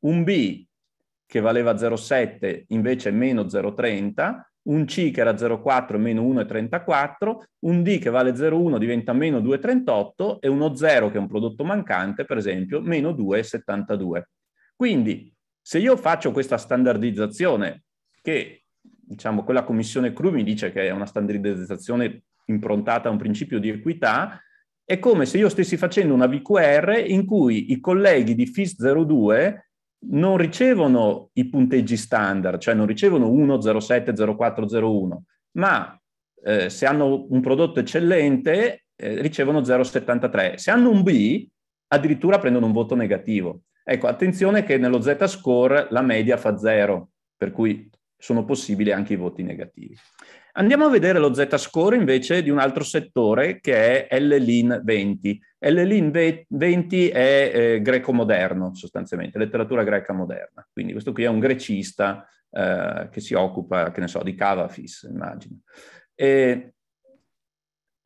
Un B che valeva 0,7 invece meno 0,30, un C che era 0,4 meno 1,34, un D che vale 0,1 diventa meno 2,38 e uno 0 che è un prodotto mancante, per esempio, meno 2,72. Quindi se io faccio questa standardizzazione che diciamo, quella commissione CRU mi dice che è una standardizzazione improntata a un principio di equità, è come se io stessi facendo una VQR in cui i colleghi di FIS 02 non ricevono i punteggi standard, cioè non ricevono 1.07.0401, ma eh, se hanno un prodotto eccellente eh, ricevono 073. Se hanno un B, addirittura prendono un voto negativo. Ecco, attenzione che nello Z-score la media fa 0, per cui sono possibili anche i voti negativi. Andiamo a vedere lo z-score invece di un altro settore che è L-Lin 20. L-Lin 20 è eh, greco moderno sostanzialmente, letteratura greca moderna. Quindi questo qui è un grecista eh, che si occupa, che ne so, di Cavafis, immagino. E,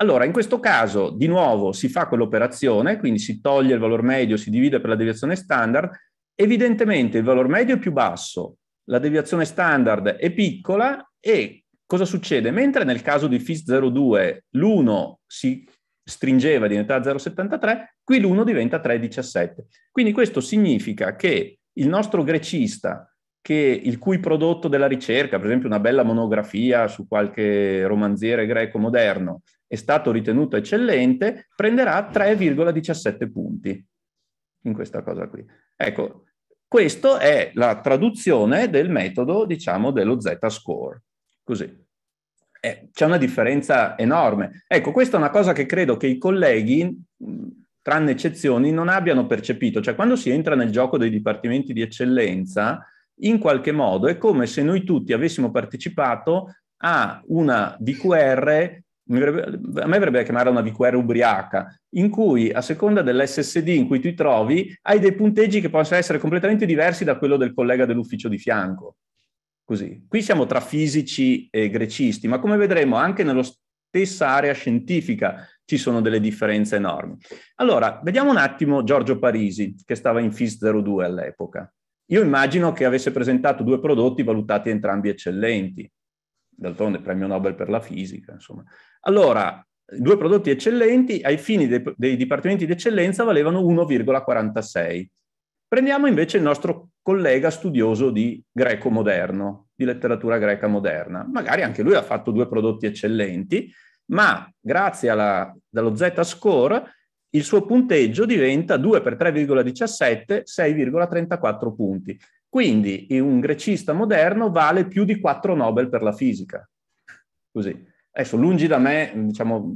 allora, in questo caso, di nuovo, si fa quell'operazione, quindi si toglie il valore medio, si divide per la deviazione standard, evidentemente il valore medio è più basso, la deviazione standard è piccola e cosa succede? Mentre nel caso di FIS 02 l'1 si stringeva e diventava 0,73, qui l'1 diventa 3,17. Quindi questo significa che il nostro grecista, che il cui prodotto della ricerca, per esempio una bella monografia su qualche romanziere greco moderno, è stato ritenuto eccellente, prenderà 3,17 punti in questa cosa qui. Ecco, questa è la traduzione del metodo, diciamo, dello Z-score. Così. Eh, c'è una differenza enorme. Ecco, questa è una cosa che credo che i colleghi, tranne eccezioni, non abbiano percepito. Cioè, quando si entra nel gioco dei dipartimenti di eccellenza, in qualche modo è come se noi tutti avessimo partecipato a una DQR a me verrebbe a chiamare una VQR ubriaca, in cui a seconda dell'SSD in cui ti trovi hai dei punteggi che possono essere completamente diversi da quello del collega dell'ufficio di fianco. Così. Qui siamo tra fisici e grecisti, ma come vedremo anche nella stessa area scientifica ci sono delle differenze enormi. Allora, vediamo un attimo Giorgio Parisi, che stava in FIS 02 all'epoca. Io immagino che avesse presentato due prodotti valutati entrambi eccellenti, d'altronde premio Nobel per la fisica, insomma. Allora, due prodotti eccellenti ai fini dei, dei dipartimenti di eccellenza valevano 1,46. Prendiamo invece il nostro collega studioso di greco moderno, di letteratura greca moderna. Magari anche lui ha fatto due prodotti eccellenti, ma grazie alla, allo Z-score il suo punteggio diventa 2 per 3,17, 6,34 punti. Quindi un grecista moderno vale più di 4 Nobel per la fisica. Così. Adesso, lungi da me, diciamo,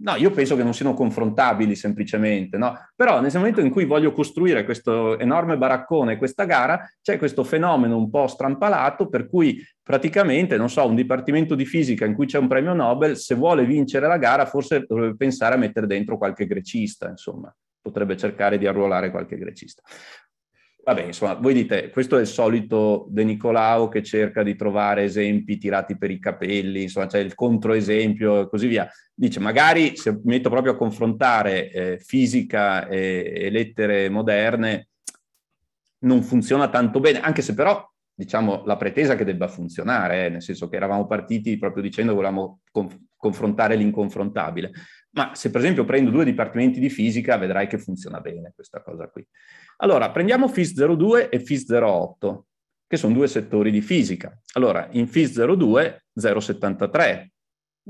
no, io penso che non siano confrontabili semplicemente, no? Però nel momento in cui voglio costruire questo enorme baraccone, questa gara, c'è questo fenomeno un po' strampalato per cui praticamente, non so, un dipartimento di fisica in cui c'è un premio Nobel, se vuole vincere la gara, forse dovrebbe pensare a mettere dentro qualche grecista, insomma, potrebbe cercare di arruolare qualche grecista. Vabbè, insomma, voi dite, questo è il solito De Nicolao che cerca di trovare esempi tirati per i capelli, insomma, c'è cioè il controesempio e così via. Dice, magari se metto proprio a confrontare eh, fisica e, e lettere moderne, non funziona tanto bene, anche se però diciamo, la pretesa che debba funzionare, eh? nel senso che eravamo partiti proprio dicendo che volevamo conf- confrontare l'inconfrontabile. Ma se per esempio prendo due dipartimenti di fisica, vedrai che funziona bene questa cosa qui. Allora, prendiamo FIS02 e FIS08, che sono due settori di fisica. Allora, in FIS02 073,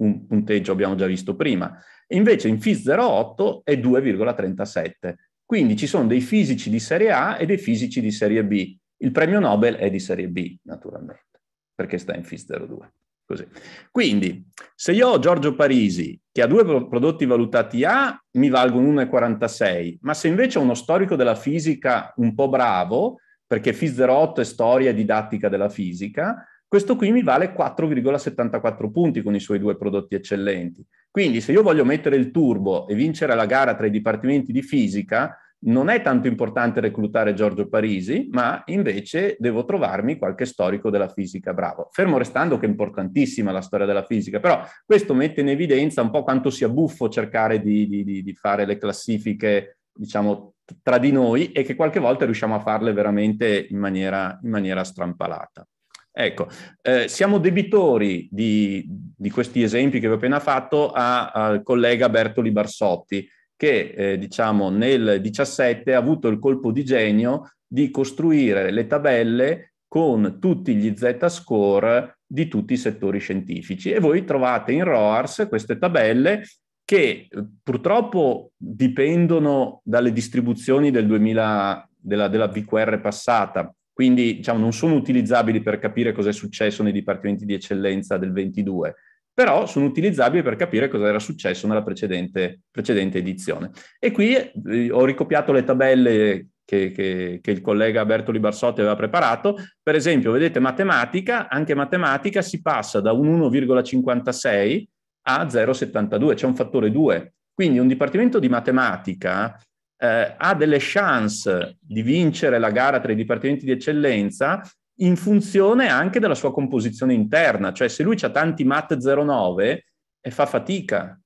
un punteggio abbiamo già visto prima. Invece in FIS08 è 2,37. Quindi ci sono dei fisici di serie A e dei fisici di serie B. Il premio Nobel è di serie B, naturalmente, perché sta in FIS02. Così. Quindi, se io ho Giorgio Parisi che ha due prodotti valutati A, mi valgono 1,46, ma se invece ho uno storico della fisica un po' bravo, perché FIS08 è storia e didattica della fisica, questo qui mi vale 4,74 punti con i suoi due prodotti eccellenti. Quindi se io voglio mettere il turbo e vincere la gara tra i dipartimenti di fisica, non è tanto importante reclutare Giorgio Parisi, ma invece devo trovarmi qualche storico della fisica bravo. Fermo restando che è importantissima la storia della fisica, però questo mette in evidenza un po' quanto sia buffo cercare di, di, di fare le classifiche, diciamo, tra di noi e che qualche volta riusciamo a farle veramente in maniera, in maniera strampalata. Ecco, eh, siamo debitori di, di, questi esempi che vi ho appena fatto al collega Bertoli Barsotti, che eh, diciamo nel 17 ha avuto il colpo di genio di costruire le tabelle con tutti gli z-score di tutti i settori scientifici e voi trovate in ROARS queste tabelle che eh, purtroppo dipendono dalle distribuzioni del 2000, della, della VQR passata, quindi diciamo, non sono utilizzabili per capire cosa è successo nei dipartimenti di eccellenza del 22 però sono utilizzabili per capire cosa era successo nella precedente, precedente edizione. E qui eh, ho ricopiato le tabelle che, che, che, il collega Alberto Libarsotti aveva preparato. Per esempio, vedete matematica, anche matematica si passa da un 1,56 a 0,72, c'è un fattore 2. Quindi un dipartimento di matematica eh, ha delle chance di vincere la gara tra i dipartimenti di eccellenza in funzione anche della sua composizione interna, cioè se lui ha tanti MAT 09 e fa fatica.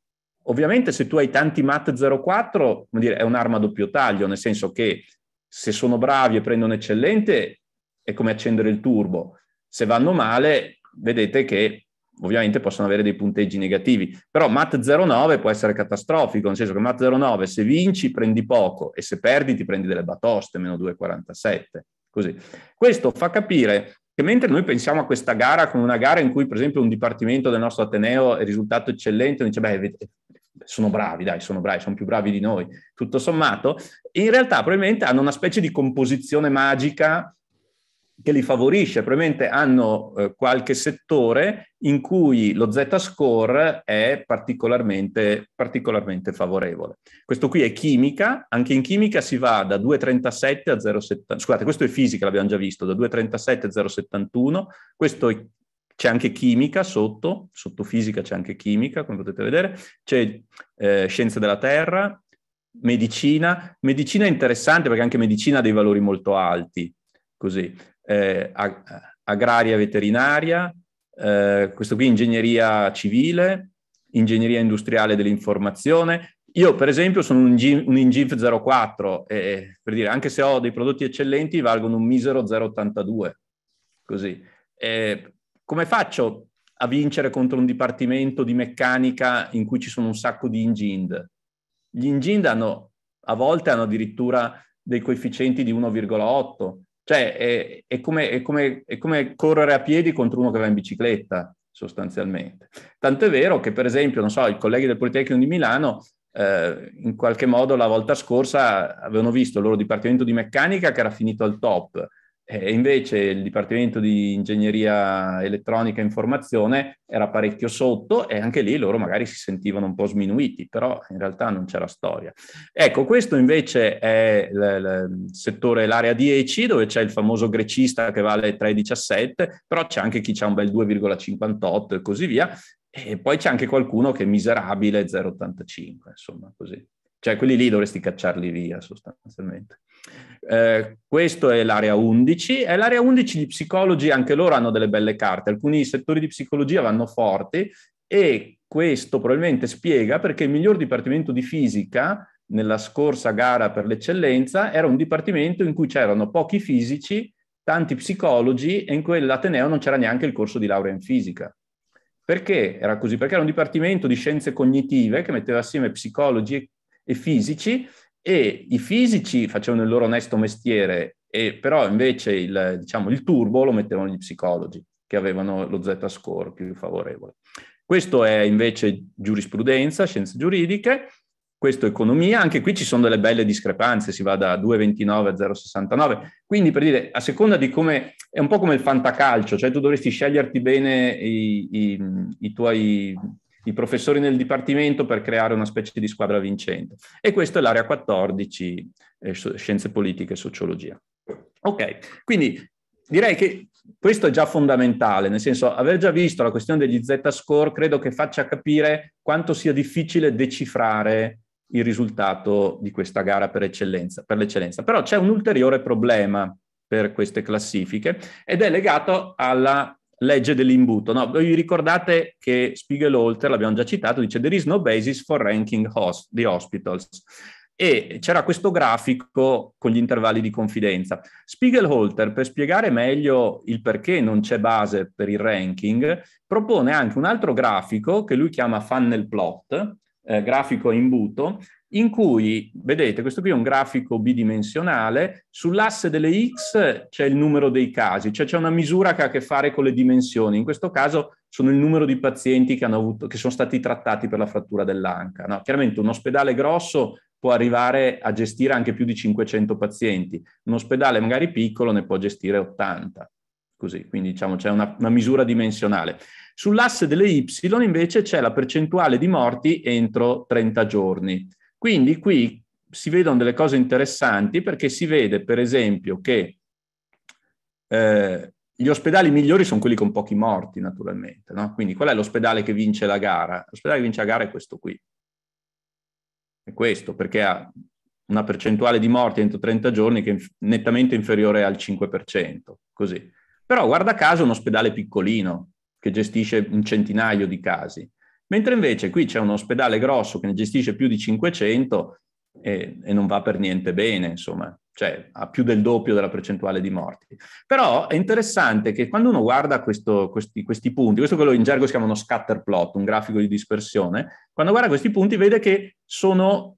Ovviamente se tu hai tanti MAT 04, dire, è un'arma a doppio taglio, nel senso che se sono bravi e prendono eccellente è come accendere il turbo, se vanno male vedete che ovviamente possono avere dei punteggi negativi, però MAT 09 può essere catastrofico, nel senso che MAT 09 se vinci prendi poco e se perdi ti prendi delle batoste, meno 2,47. Così. Questo fa capire che mentre noi pensiamo a questa gara come una gara in cui per esempio un dipartimento del nostro Ateneo è risultato eccellente, dice beh sono bravi, dai, sono bravi, sono più bravi di noi, tutto sommato, in realtà probabilmente hanno una specie di composizione magica che li favorisce, probabilmente hanno eh, qualche settore in cui lo Z-score è particolarmente, particolarmente, favorevole. Questo qui è chimica, anche in chimica si va da 2,37 a 0,71, scusate questo è fisica, l'abbiamo già visto, da 2,37 a 0,71, questo è, c'è anche chimica sotto, sotto fisica c'è anche chimica, come potete vedere, c'è eh, scienze della terra, medicina, medicina è interessante perché anche medicina ha dei valori molto alti, Così eh, agraria veterinaria, eh, questo qui ingegneria civile, ingegneria industriale dell'informazione. Io per esempio sono un, G- un Ingif 04 e per dire anche se ho dei prodotti eccellenti valgono un misero 082, così. E come faccio a vincere contro un dipartimento di meccanica in cui ci sono un sacco di ingind? Gli ingind hanno, a volte hanno addirittura dei coefficienti di 1,8, cioè è, è, come, è, come, è, come, correre a piedi contro uno che va in bicicletta, sostanzialmente. Tant'è vero che, per esempio, non so, i colleghi del Politecnico di Milano eh, in qualche modo la volta scorsa avevano visto il loro dipartimento di meccanica che era finito al top e invece il Dipartimento di Ingegneria Elettronica e Informazione era parecchio sotto e anche lì loro magari si sentivano un po' sminuiti, però in realtà non c'era storia. Ecco, questo invece è il settore, l'area 10, dove c'è il famoso grecista che vale 3,17, però c'è anche chi ha un bel 2,58 e così via, e poi c'è anche qualcuno che è miserabile 0,85, insomma così. Cioè quelli lì dovresti cacciarli via sostanzialmente. Eh, questo è l'area 11 e l'area 11 gli psicologi anche loro hanno delle belle carte, alcuni settori di psicologia vanno forti e questo probabilmente spiega perché il miglior dipartimento di fisica nella scorsa gara per l'eccellenza era un dipartimento in cui c'erano pochi fisici, tanti psicologi e in quell'Ateneo non c'era neanche il corso di laurea in fisica. Perché era così? Perché era un dipartimento di scienze cognitive che metteva assieme psicologi e fisici e i fisici facevano il loro onesto mestiere, e però invece il, diciamo, il turbo lo mettevano gli psicologi, che avevano lo z-score più favorevole. Questo è invece giurisprudenza, scienze giuridiche, questo economia, anche qui ci sono delle belle discrepanze, si va da 2,29 a 0,69, quindi per dire, a seconda di come, è un po' come il fantacalcio, cioè tu dovresti sceglierti bene i, i, i tuoi i professori nel dipartimento per creare una specie di squadra vincente. E questa è l'area 14, eh, scienze politiche e sociologia. Ok, quindi direi che questo è già fondamentale, nel senso aver già visto la questione degli z-score credo che faccia capire quanto sia difficile decifrare il risultato di questa gara per, eccellenza, per l'eccellenza. Però c'è un ulteriore problema per queste classifiche ed è legato alla legge dell'imbuto. No, vi ricordate che Spiegel Holter, l'abbiamo già citato, dice there is no basis for ranking host, the hospitals. E c'era questo grafico con gli intervalli di confidenza. Spiegel Holter, per spiegare meglio il perché non c'è base per il ranking, propone anche un altro grafico che lui chiama funnel plot, eh, grafico imbuto, in cui, vedete, questo qui è un grafico bidimensionale, sull'asse delle x c'è il numero dei casi, cioè c'è una misura che ha a che fare con le dimensioni, in questo caso sono il numero di pazienti che, avuto, che sono stati trattati per la frattura dell'anca. No? Chiaramente un ospedale grosso può arrivare a gestire anche più di 500 pazienti, un ospedale magari piccolo ne può gestire 80, così, quindi diciamo c'è una, una misura dimensionale. Sull'asse delle y invece c'è la percentuale di morti entro 30 giorni. Quindi qui si vedono delle cose interessanti perché si vede, per esempio, che eh, gli ospedali migliori sono quelli con pochi morti, naturalmente. No? Quindi qual è l'ospedale che vince la gara? L'ospedale che vince la gara è questo qui. È questo, perché ha una percentuale di morti entro 30 giorni che è nettamente inferiore al 5%, così. Però guarda caso è un ospedale piccolino che gestisce un centinaio di casi. Mentre invece qui c'è un ospedale grosso che ne gestisce più di 500 e, e non va per niente bene, insomma, cioè ha più del doppio della percentuale di morti. Però è interessante che quando uno guarda questo, questi, questi, punti, questo è quello in gergo si chiama uno scatter plot, un grafico di dispersione, quando guarda questi punti vede che sono,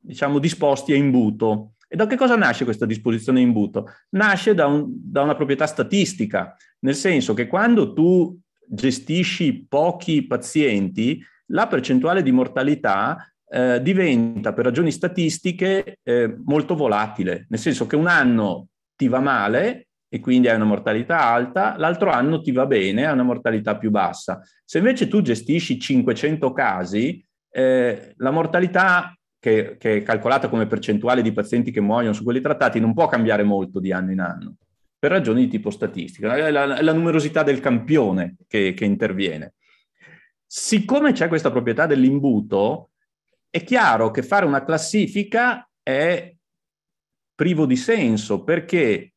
diciamo, disposti a imbuto. E da che cosa nasce questa disposizione in buto? Nasce da, un, da, una proprietà statistica, nel senso che quando tu gestisci pochi pazienti, la percentuale di mortalità eh, diventa per ragioni statistiche eh, molto volatile, nel senso che un anno ti va male e quindi hai una mortalità alta, l'altro anno ti va bene, hai una mortalità più bassa. Se invece tu gestisci 500 casi, eh, la mortalità che, che è calcolata come percentuale di pazienti che muoiono su quelli trattati non può cambiare molto di anno in anno per ragioni di tipo statistica, è la, la, numerosità del campione che, che interviene. Siccome c'è questa proprietà dell'imbuto, è chiaro che fare una classifica è privo di senso perché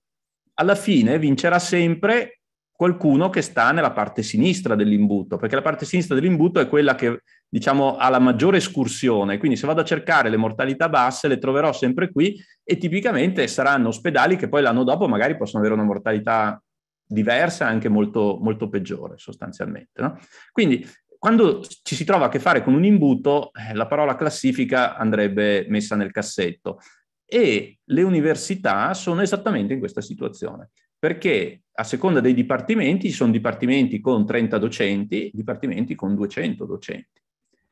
alla fine vincerà sempre qualcuno che sta nella parte sinistra dell'imbuto, perché la parte sinistra dell'imbuto è quella che diciamo, ha la maggiore escursione, quindi se vado a cercare le mortalità basse le troverò sempre qui e tipicamente saranno ospedali che poi l'anno dopo magari possono avere una mortalità diversa, anche molto, molto peggiore sostanzialmente. No? Quindi quando ci si trova a che fare con un imbuto, eh, la parola classifica andrebbe messa nel cassetto e le università sono esattamente in questa situazione perché a seconda dei dipartimenti ci sono dipartimenti con 30 docenti, dipartimenti con 200 docenti.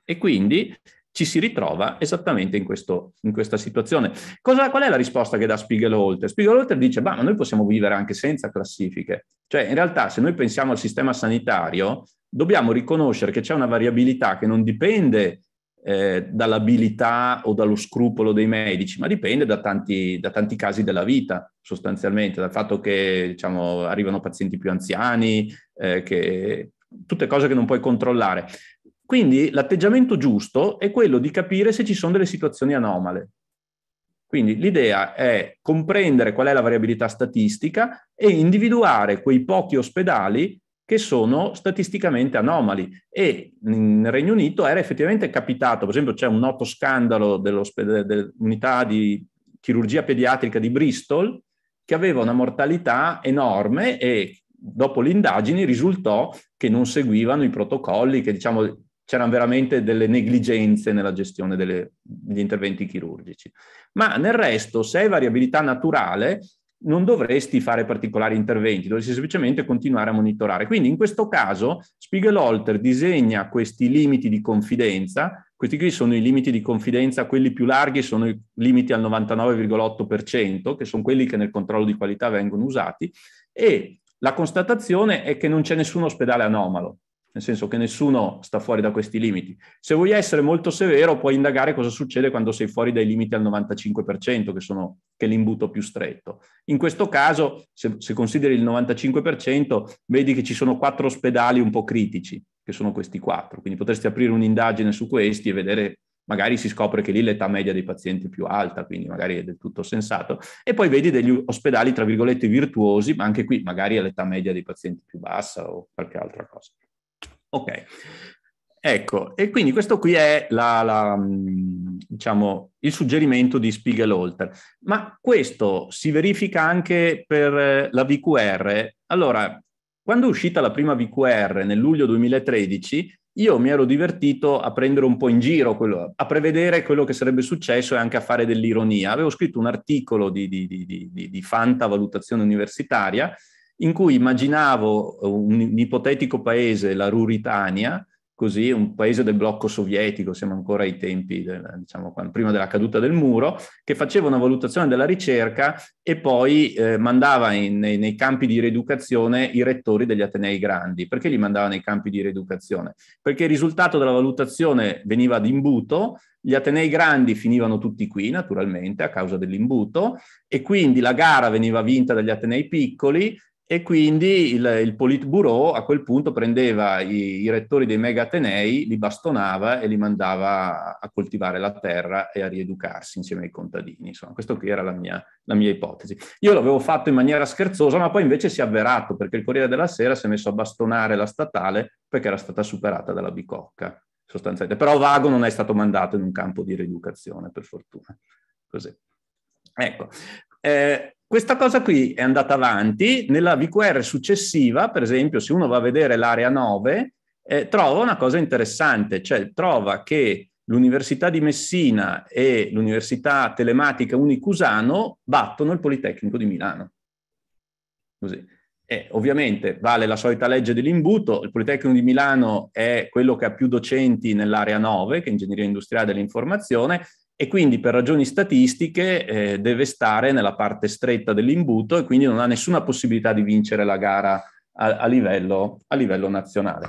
E quindi ci si ritrova esattamente in, questo, in questa situazione. Cosa, qual è la risposta che dà Spiegelholter? Spiegelholter dice, ma noi possiamo vivere anche senza classifiche. Cioè, in realtà, se noi pensiamo al sistema sanitario, dobbiamo riconoscere che c'è una variabilità che non dipende eh, dall'abilità o dallo scrupolo dei medici, ma dipende da tanti, da tanti casi della vita sostanzialmente, dal fatto che diciamo, arrivano pazienti più anziani, eh, che... tutte cose che non puoi controllare. Quindi l'atteggiamento giusto è quello di capire se ci sono delle situazioni anomale. Quindi l'idea è comprendere qual è la variabilità statistica e individuare quei pochi ospedali che sono statisticamente anomali e nel Regno Unito era effettivamente capitato, per esempio c'è un noto scandalo dell'unità di chirurgia pediatrica di Bristol che aveva una mortalità enorme e dopo le indagini risultò che non seguivano i protocolli, che diciamo c'erano veramente delle negligenze nella gestione delle, degli interventi chirurgici. Ma nel resto, se è variabilità naturale, non dovresti fare particolari interventi, dovresti semplicemente continuare a monitorare. Quindi in questo caso spiegel Spiegelhalter disegna questi limiti di confidenza, questi qui sono i limiti di confidenza, quelli più larghi sono i limiti al 99,8%, che sono quelli che nel controllo di qualità vengono usati, e la constatazione è che non c'è nessun ospedale anomalo, nel senso che nessuno sta fuori da questi limiti. Se vuoi essere molto severo, puoi indagare cosa succede quando sei fuori dai limiti al 95%, che, sono, che è l'imbuto più stretto. In questo caso, se, se consideri il 95%, vedi che ci sono quattro ospedali un po' critici, che sono questi quattro. Quindi potresti aprire un'indagine su questi e vedere magari si scopre che lì l'età media dei pazienti è più alta, quindi magari è del tutto sensato, e poi vedi degli ospedali, tra virgolette, virtuosi, ma anche qui magari è l'età media dei pazienti più bassa o qualche altra cosa. Ok. Ecco, e quindi questo qui è la, la, mm, diciamo, il suggerimento di Spiegelolter. Ma questo si verifica anche per eh, la VQR. Allora, quando è uscita la prima VQR nel luglio 2013, io mi ero divertito a prendere un po' in giro, quello, a prevedere quello che sarebbe successo e anche a fare dell'ironia. Avevo scritto un articolo di, di, di, di, di Fanta Valutazione Universitaria in cui immaginavo un, eh, un ipotetico paese, la Ruritania, così un paese del blocco sovietico, siamo ancora ai tempi, del, diciamo, prima della caduta del muro, che faceva una valutazione della ricerca e poi eh, mandava in, nei, nei, campi di rieducazione i rettori degli Atenei grandi. Perché li mandava nei campi di rieducazione? Perché il risultato della valutazione veniva ad imbuto, gli Atenei grandi finivano tutti qui, naturalmente, a causa dell'imbuto, e quindi la gara veniva vinta dagli Atenei piccoli e quindi il, il Politburo a quel punto prendeva i, i rettori dei megatenei, li bastonava e li mandava a coltivare la terra e a rieducarsi insieme ai contadini. Insomma, questa era la mia, la mia, ipotesi. Io l'avevo fatto in maniera scherzosa, ma poi invece si è avverato perché il Corriere della Sera si è messo a bastonare la statale perché era stata superata dalla bicocca, sostanzialmente. Però Vago non è stato mandato in un campo di rieducazione, per fortuna. Così. Ecco. Eh, questa cosa qui è andata avanti, nella VQR successiva, per esempio, se uno va a vedere l'area 9, eh, trova una cosa interessante, cioè trova che l'Università di Messina e l'Università Telematica Unicusano battono il Politecnico di Milano. Così. E ovviamente vale la solita legge dell'imbuto, il Politecnico di Milano è quello che ha più docenti nell'area 9, che è ingegneria industriale dell'informazione, e quindi per ragioni statistiche eh, deve stare nella parte stretta dell'imbuto e quindi non ha nessuna possibilità di vincere la gara a, a, livello, a livello, nazionale.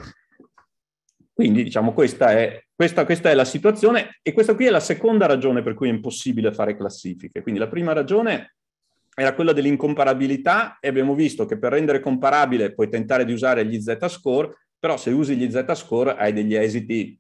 Quindi diciamo questa è, questa, questa è la situazione e questa qui è la seconda ragione per cui è impossibile fare classifiche. Quindi la prima ragione era quella dell'incomparabilità e abbiamo visto che per rendere comparabile puoi tentare di usare gli z-score, però se usi gli z-score hai degli esiti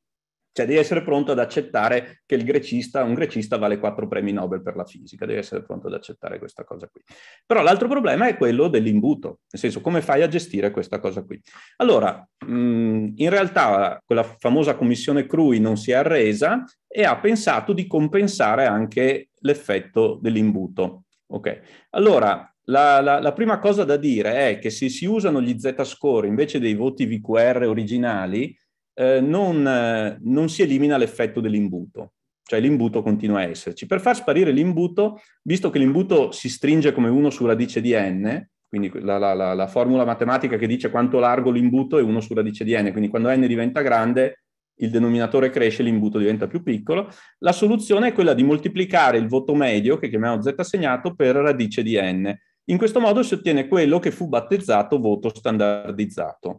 cioè devi essere pronto ad accettare che grecista, un grecista vale quattro premi Nobel per la fisica, devi essere pronto ad accettare questa cosa qui. Però l'altro problema è quello dell'imbuto, nel senso come fai a gestire questa cosa qui. Allora, mh, mm, in realtà quella famosa commissione Crui non si è arresa e ha pensato di compensare anche l'effetto dell'imbuto. Ok, allora la, la, la, prima cosa da dire è che se si usano gli Z-score invece dei voti VQR originali, eh, non, eh, non si elimina l'effetto dell'imbuto, cioè l'imbuto continua a esserci. Per far sparire l'imbuto, visto che l'imbuto si stringe come 1 su radice di n, quindi la, la, la, la, formula matematica che dice quanto largo l'imbuto è 1 su radice di n, quindi quando n diventa grande il denominatore cresce, l'imbuto diventa più piccolo, la soluzione è quella di moltiplicare il voto medio, che chiamiamo z segnato, per radice di n. In questo modo si ottiene quello che fu battezzato voto standardizzato.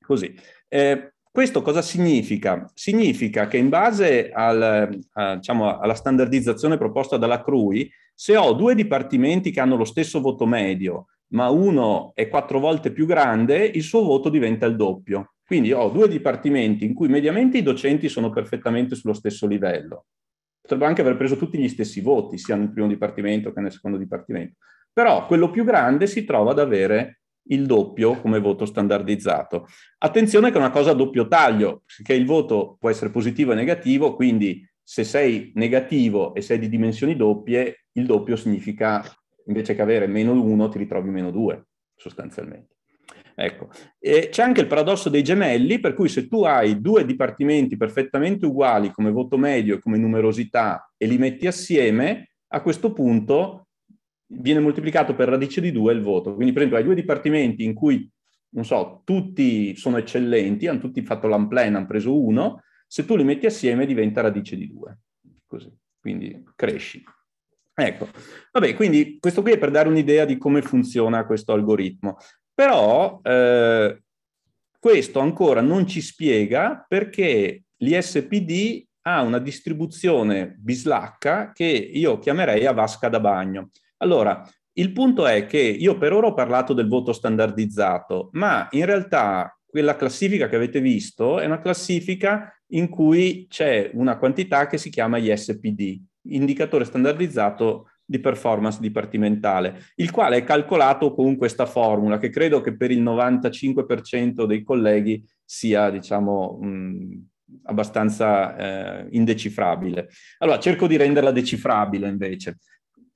Così. Eh, questo cosa significa? Significa che in base al, a, diciamo, alla standardizzazione proposta dalla CRUI, se ho due dipartimenti che hanno lo stesso voto medio, ma uno è quattro volte più grande, il suo voto diventa il doppio. Quindi ho due dipartimenti in cui mediamente i docenti sono perfettamente sullo stesso livello. Potrebbe anche aver preso tutti gli stessi voti, sia nel primo dipartimento che nel secondo dipartimento. Però quello più grande si trova ad avere il doppio come voto standardizzato. Attenzione che è una cosa a doppio taglio, perché il voto può essere positivo e negativo, quindi se sei negativo e sei di dimensioni doppie, il doppio significa invece che avere meno 1 ti ritrovi meno 2 sostanzialmente. Ecco, e c'è anche il paradosso dei gemelli, per cui se tu hai due dipartimenti perfettamente uguali come voto medio e come numerosità e li metti assieme, a questo punto viene moltiplicato per radice di 2 il voto. Quindi per esempio hai due dipartimenti in cui, non so, tutti sono eccellenti, hanno tutti fatto l'amplen, hanno preso uno, se tu li metti assieme diventa radice di 2. Così, quindi cresci. Ecco, vabbè, quindi questo qui è per dare un'idea di come funziona questo algoritmo. Però eh, questo ancora non ci spiega perché l'ISPD ha una distribuzione bislacca che io chiamerei a vasca da bagno. Allora, il punto è che io per ora ho parlato del voto standardizzato, ma in realtà quella classifica che avete visto è una classifica in cui c'è una quantità che si chiama ISPD, indicatore standardizzato di performance dipartimentale, il quale è calcolato con questa formula che credo che per il 95% dei colleghi sia, diciamo, mh, mm, abbastanza eh, indecifrabile. Allora, cerco di renderla decifrabile invece.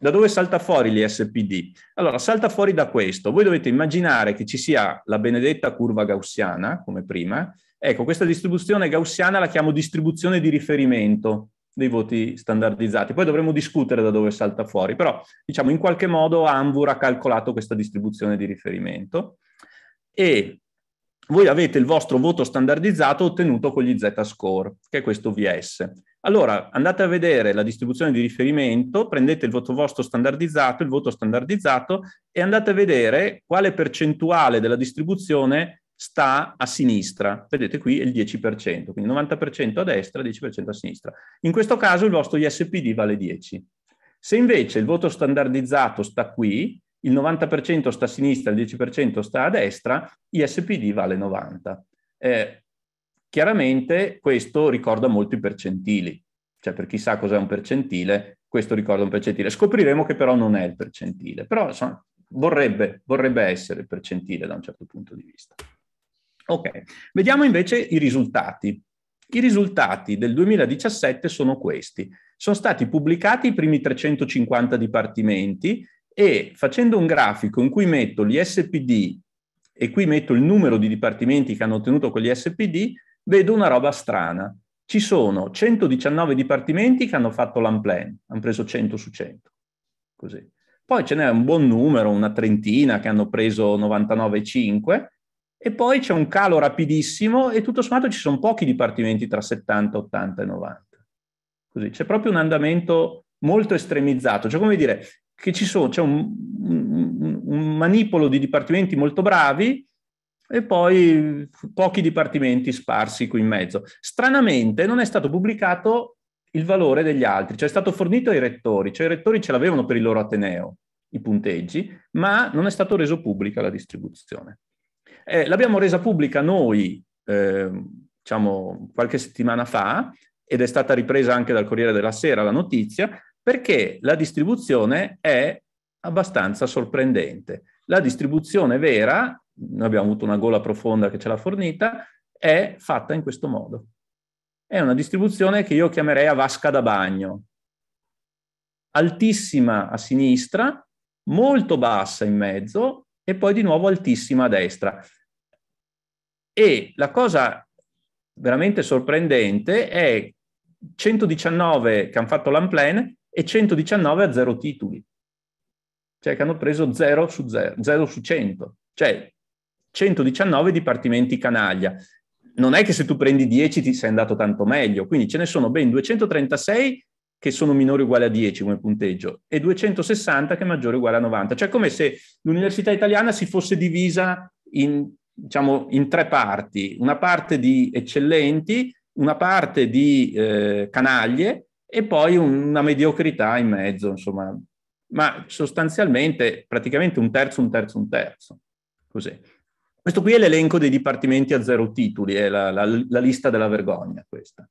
Da dove salta fuori l'ISPD? Allora, salta fuori da questo. Voi dovete immaginare che ci sia la benedetta curva gaussiana, come prima. Ecco, questa distribuzione gaussiana la chiamo distribuzione di riferimento dei voti standardizzati. Poi dovremo discutere da dove salta fuori, però diciamo in qualche modo Anvur ha calcolato questa distribuzione di riferimento e voi avete il vostro voto standardizzato ottenuto con gli z-score, che è questo VS. Allora andate a vedere la distribuzione di riferimento, prendete il voto vostro standardizzato, il voto standardizzato e andate a vedere quale percentuale della distribuzione sta a sinistra. Vedete qui è il 10%, quindi 90% a destra, 10% a sinistra. In questo caso il vostro ISPD vale 10. Se invece il voto standardizzato sta qui, il 90% sta a sinistra, il 10% sta a destra, ISPD vale 90. Eh, Chiaramente questo ricorda molto i percentili, cioè per chi sa cos'è un percentile, questo ricorda un percentile. Scopriremo che però non è il percentile, però insomma, vorrebbe, vorrebbe essere il percentile da un certo punto di vista. Ok, vediamo invece i risultati. I risultati del 2017 sono questi. Sono stati pubblicati i primi 350 dipartimenti e facendo un grafico in cui metto gli SPD e qui metto il numero di dipartimenti che hanno ottenuto quegli SPD, vedo una roba strana. Ci sono 119 dipartimenti che hanno fatto l'unplan, hanno preso 100 su 100. Così. Poi ce n'è un buon numero, una trentina che hanno preso 99,5 e poi c'è un calo rapidissimo e tutto sommato ci sono pochi dipartimenti tra 70, 80 e 90. Così. C'è proprio un andamento molto estremizzato, cioè come dire che ci sono, c'è un, un, un manipolo di dipartimenti molto bravi e poi pochi dipartimenti sparsi qui in mezzo. Stranamente non è stato pubblicato il valore degli altri, cioè è stato fornito ai rettori, cioè i rettori ce l'avevano per il loro ateneo i punteggi, ma non è stato reso pubblica la distribuzione. Eh, l'abbiamo resa pubblica noi, eh, diciamo, qualche settimana fa ed è stata ripresa anche dal Corriere della Sera la notizia, perché la distribuzione è abbastanza sorprendente. La distribuzione vera noi abbiamo avuto una gola profonda che ce l'ha fornita, è fatta in questo modo. È una distribuzione che io chiamerei a vasca da bagno, altissima a sinistra, molto bassa in mezzo e poi di nuovo altissima a destra. E la cosa veramente sorprendente è 119 che hanno fatto l'unplan e 119 a zero titoli, cioè che hanno preso 0 su, 0, 0 su 100. Cioè 119 dipartimenti canaglia. Non è che se tu prendi 10 ti sei andato tanto meglio, quindi ce ne sono ben 236 che sono minori o uguali a 10 come punteggio e 260 che è maggiore uguale a 90. Cioè come se l'università italiana si fosse divisa in, diciamo, in tre parti, una parte di eccellenti, una parte di eh, canaglie e poi una mediocrità in mezzo, insomma. Ma sostanzialmente praticamente un terzo, un terzo, un terzo. Così. Questo qui è l'elenco dei dipartimenti a zero titoli, è la, la, la lista della vergogna questa.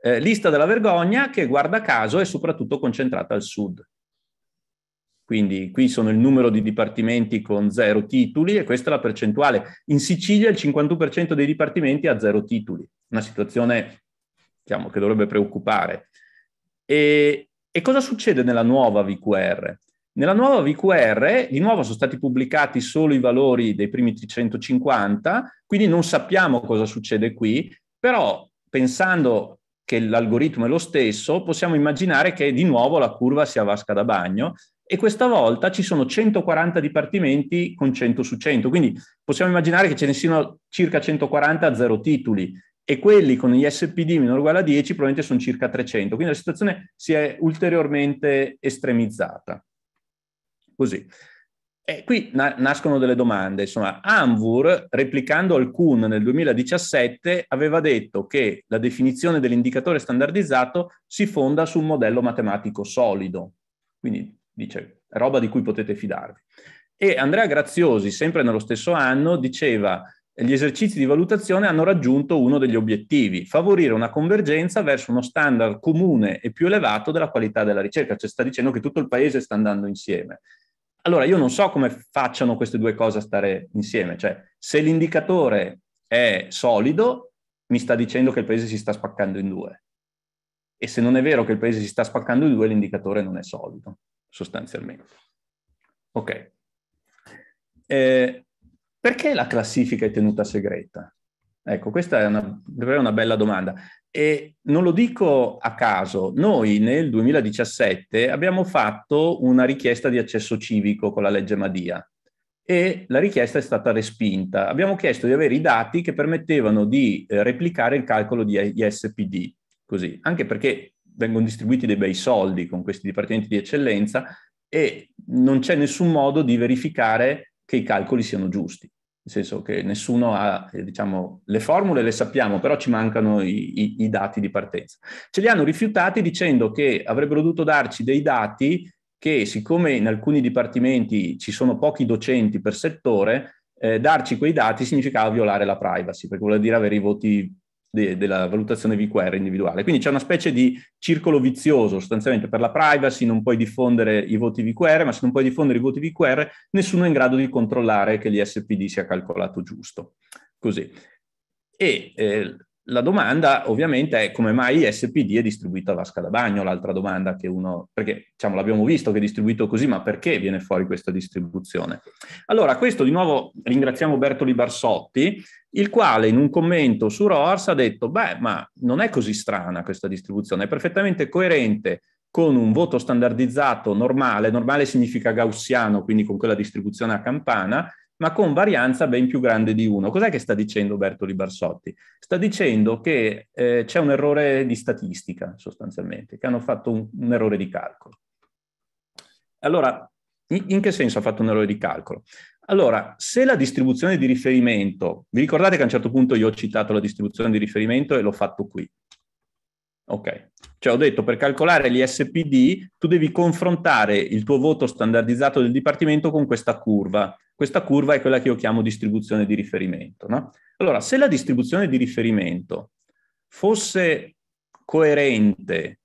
Eh, lista della vergogna che guarda caso è soprattutto concentrata al sud. Quindi qui sono il numero di dipartimenti con zero titoli e questa è la percentuale. In Sicilia il 51% dei dipartimenti ha zero titoli, una situazione diciamo, che dovrebbe preoccupare. E, e cosa succede nella nuova VQR? Nella nuova VQR di nuovo sono stati pubblicati solo i valori dei primi 350, quindi non sappiamo cosa succede qui, però pensando che l'algoritmo è lo stesso, possiamo immaginare che di nuovo la curva sia vasca da bagno e questa volta ci sono 140 dipartimenti con 100 su 100, quindi possiamo immaginare che ce ne siano circa 140 a zero titoli e quelli con gli SPD minore o uguale a 10 probabilmente sono circa 300, quindi la situazione si è ulteriormente estremizzata. Così. E qui na- nascono delle domande. Insomma, Anvur, replicando al Kuhn nel 2017, aveva detto che la definizione dell'indicatore standardizzato si fonda su un modello matematico solido. Quindi dice roba di cui potete fidarvi. E Andrea Graziosi, sempre nello stesso anno, diceva gli esercizi di valutazione hanno raggiunto uno degli obiettivi, favorire una convergenza verso uno standard comune e più elevato della qualità della ricerca, cioè sta dicendo che tutto il paese sta andando insieme. Allora, io non so come facciano queste due cose a stare insieme, cioè se l'indicatore è solido, mi sta dicendo che il paese si sta spaccando in due. E se non è vero che il paese si sta spaccando in due, l'indicatore non è solido, sostanzialmente. Ok. Eh, perché la classifica è tenuta segreta? Ecco, questa è una, è una bella domanda. E non lo dico a caso, noi nel 2017 abbiamo fatto una richiesta di accesso civico con la legge Madia e la richiesta è stata respinta. Abbiamo chiesto di avere i dati che permettevano di eh, replicare il calcolo di ISPD, così, anche perché vengono distribuiti dei bei soldi con questi dipartimenti di eccellenza e non c'è nessun modo di verificare che i calcoli siano giusti nel senso che nessuno ha, eh, diciamo, le formule le sappiamo, però ci mancano i, i, i, dati di partenza. Ce li hanno rifiutati dicendo che avrebbero dovuto darci dei dati che, siccome in alcuni dipartimenti ci sono pochi docenti per settore, eh, darci quei dati significava violare la privacy, perché vuol dire avere i voti de, della valutazione VQR individuale. Quindi c'è una specie di circolo vizioso sostanzialmente per la privacy, non puoi diffondere i voti VQR, ma se non puoi diffondere i voti VQR nessuno è in grado di controllare che l'ISPD sia calcolato giusto. Così. E eh, la domanda ovviamente è come mai SPD è distribuito a vasca da bagno, l'altra domanda che uno, perché diciamo l'abbiamo visto che è distribuito così, ma perché viene fuori questa distribuzione? Allora, questo di nuovo ringraziamo Bertoli Barsotti, il quale in un commento su Roars ha detto, beh, ma non è così strana questa distribuzione, è perfettamente coerente con un voto standardizzato normale, normale significa gaussiano, quindi con quella distribuzione a campana, ma con varianza ben più grande di 1. Cos'è che sta dicendo Bertoli Barsotti? Sta dicendo che eh, c'è un errore di statistica, sostanzialmente, che hanno fatto un, un errore di calcolo. Allora, in, in che senso ha fatto un errore di calcolo? Allora, se la distribuzione di riferimento, vi ricordate che a un certo punto io ho citato la distribuzione di riferimento e l'ho fatto qui. Ok, cioè ho detto per calcolare gli SPD tu devi confrontare il tuo voto standardizzato del dipartimento con questa curva. Questa curva è quella che io chiamo distribuzione di riferimento. No? Allora, se la distribuzione di riferimento fosse coerente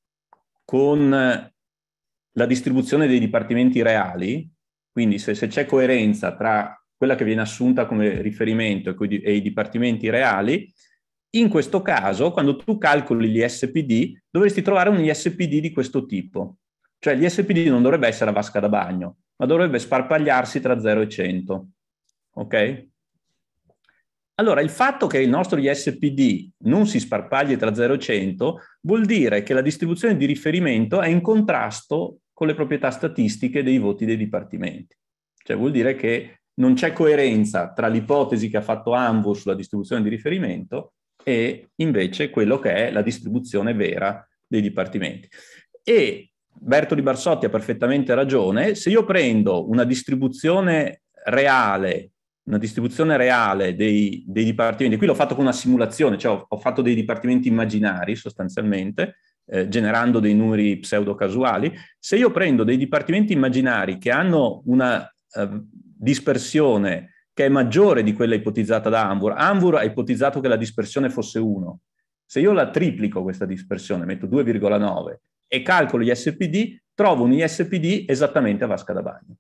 con la distribuzione dei dipartimenti reali, quindi se, se c'è coerenza tra quella che viene assunta come riferimento e, i dipartimenti reali, in questo caso, quando tu calcoli gli SPD, dovresti trovare un ISPD di questo tipo. Cioè gli SPD non dovrebbe essere a vasca da bagno, ma dovrebbe sparpagliarsi tra 0 e 100. Ok? Allora, il fatto che il nostro ISPD non si sparpagli tra 0 e 100 vuol dire che la distribuzione di riferimento è in contrasto con le proprietà statistiche dei voti dei dipartimenti. Cioè vuol dire che non c'è coerenza tra l'ipotesi che ha fatto ANVO sulla distribuzione di riferimento e invece quello che è la distribuzione vera dei dipartimenti. E Bertoli Barsotti ha perfettamente ragione, se io prendo una distribuzione reale, una distribuzione reale dei, dei dipartimenti, qui l'ho fatto con una simulazione, cioè ho, ho fatto dei dipartimenti immaginari sostanzialmente, eh, generando dei numeri pseudo-casuali, se io prendo dei dipartimenti immaginari che hanno una eh, dispersione che è maggiore di quella ipotizzata da Anvur. Anvur ha ipotizzato che la dispersione fosse 1. Se io la triplico questa dispersione, metto 2,9 e calcolo gli SPD, trovo un ISPD esattamente a Vasca da Bagno.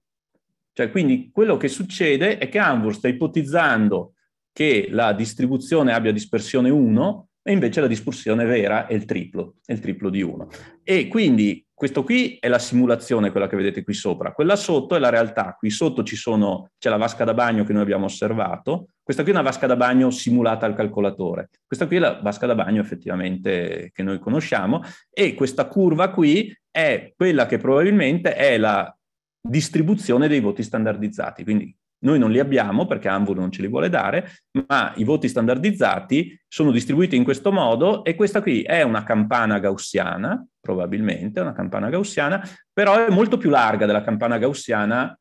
Cioè, quindi quello che succede è che Anvur sta ipotizzando che la distribuzione abbia dispersione 1, e invece la dispersione vera è il triplo, è il triplo di 1. E quindi questo qui è la simulazione, quella che vedete qui sopra, quella sotto è la realtà, qui sotto sono, c'è la vasca da bagno che noi abbiamo osservato, questa qui è una vasca da bagno simulata al calcolatore, questa qui è la vasca da bagno effettivamente che noi conosciamo e questa curva qui è quella che probabilmente è la distribuzione dei voti standardizzati, quindi noi non li abbiamo perché Anvul non ce li vuole dare, ma i voti standardizzati sono distribuiti in questo modo e questa qui è una campana gaussiana, probabilmente una campana gaussiana, però è molto più larga della campana gaussiana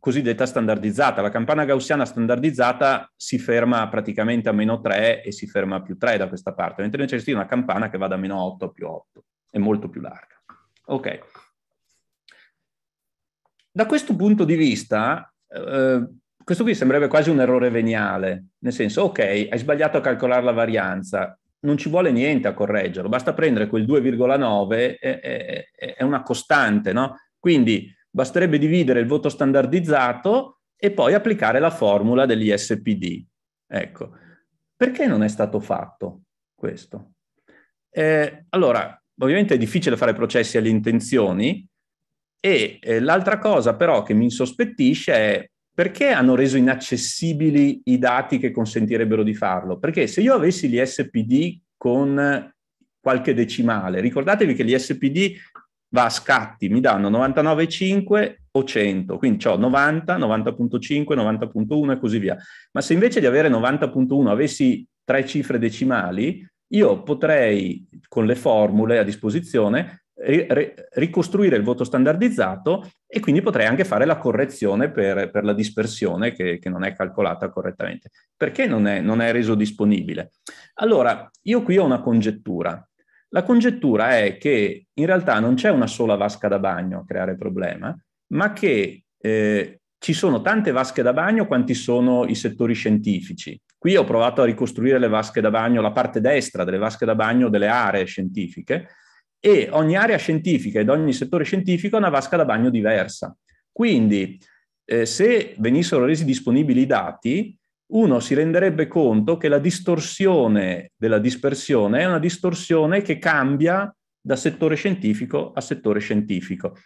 cosiddetta standardizzata. La campana gaussiana standardizzata si ferma praticamente a meno 3 e si ferma a più 3 da questa parte, mentre necessita una campana che va da meno 8 a più 8, è molto più larga. Ok. Da questo punto di vista, Ehm, questo qui sembrerebbe quasi un errore veniale, nel senso, ok, hai sbagliato a calcolare la varianza, non ci vuole niente a correggerlo, basta prendere quel 2,9, è, è, è una costante, no? Quindi basterebbe dividere il voto standardizzato e poi applicare la formula dell'ISPD. Ecco, perché non è stato fatto questo? Eh, allora, ovviamente è difficile fare processi alle intenzioni, e eh, l'altra cosa però che mi insospettisce è perché hanno reso inaccessibili i dati che consentirebbero di farlo? Perché se io avessi gli SPD con qualche decimale, ricordatevi che gli SPD va a scatti, mi danno 99,5 o 100, quindi ho 90, 90.5, 90.1 e così via. Ma se invece di avere 90.1 avessi tre cifre decimali, io potrei, con le formule a disposizione, ricostruire il voto standardizzato e quindi potrei anche fare la correzione per, per la dispersione che, che, non è calcolata correttamente. Perché non è, non è reso disponibile? Allora, io qui ho una congettura. La congettura è che in realtà non c'è una sola vasca da bagno a creare problema, ma che eh, ci sono tante vasche da bagno quanti sono i settori scientifici. Qui ho provato a ricostruire le vasche da bagno, la parte destra delle vasche da bagno delle aree scientifiche, e ogni area scientifica ed ogni settore scientifico ha una vasca da bagno diversa. Quindi eh, se venissero resi disponibili i dati, uno si renderebbe conto che la distorsione della dispersione è una distorsione che cambia da settore scientifico a settore scientifico.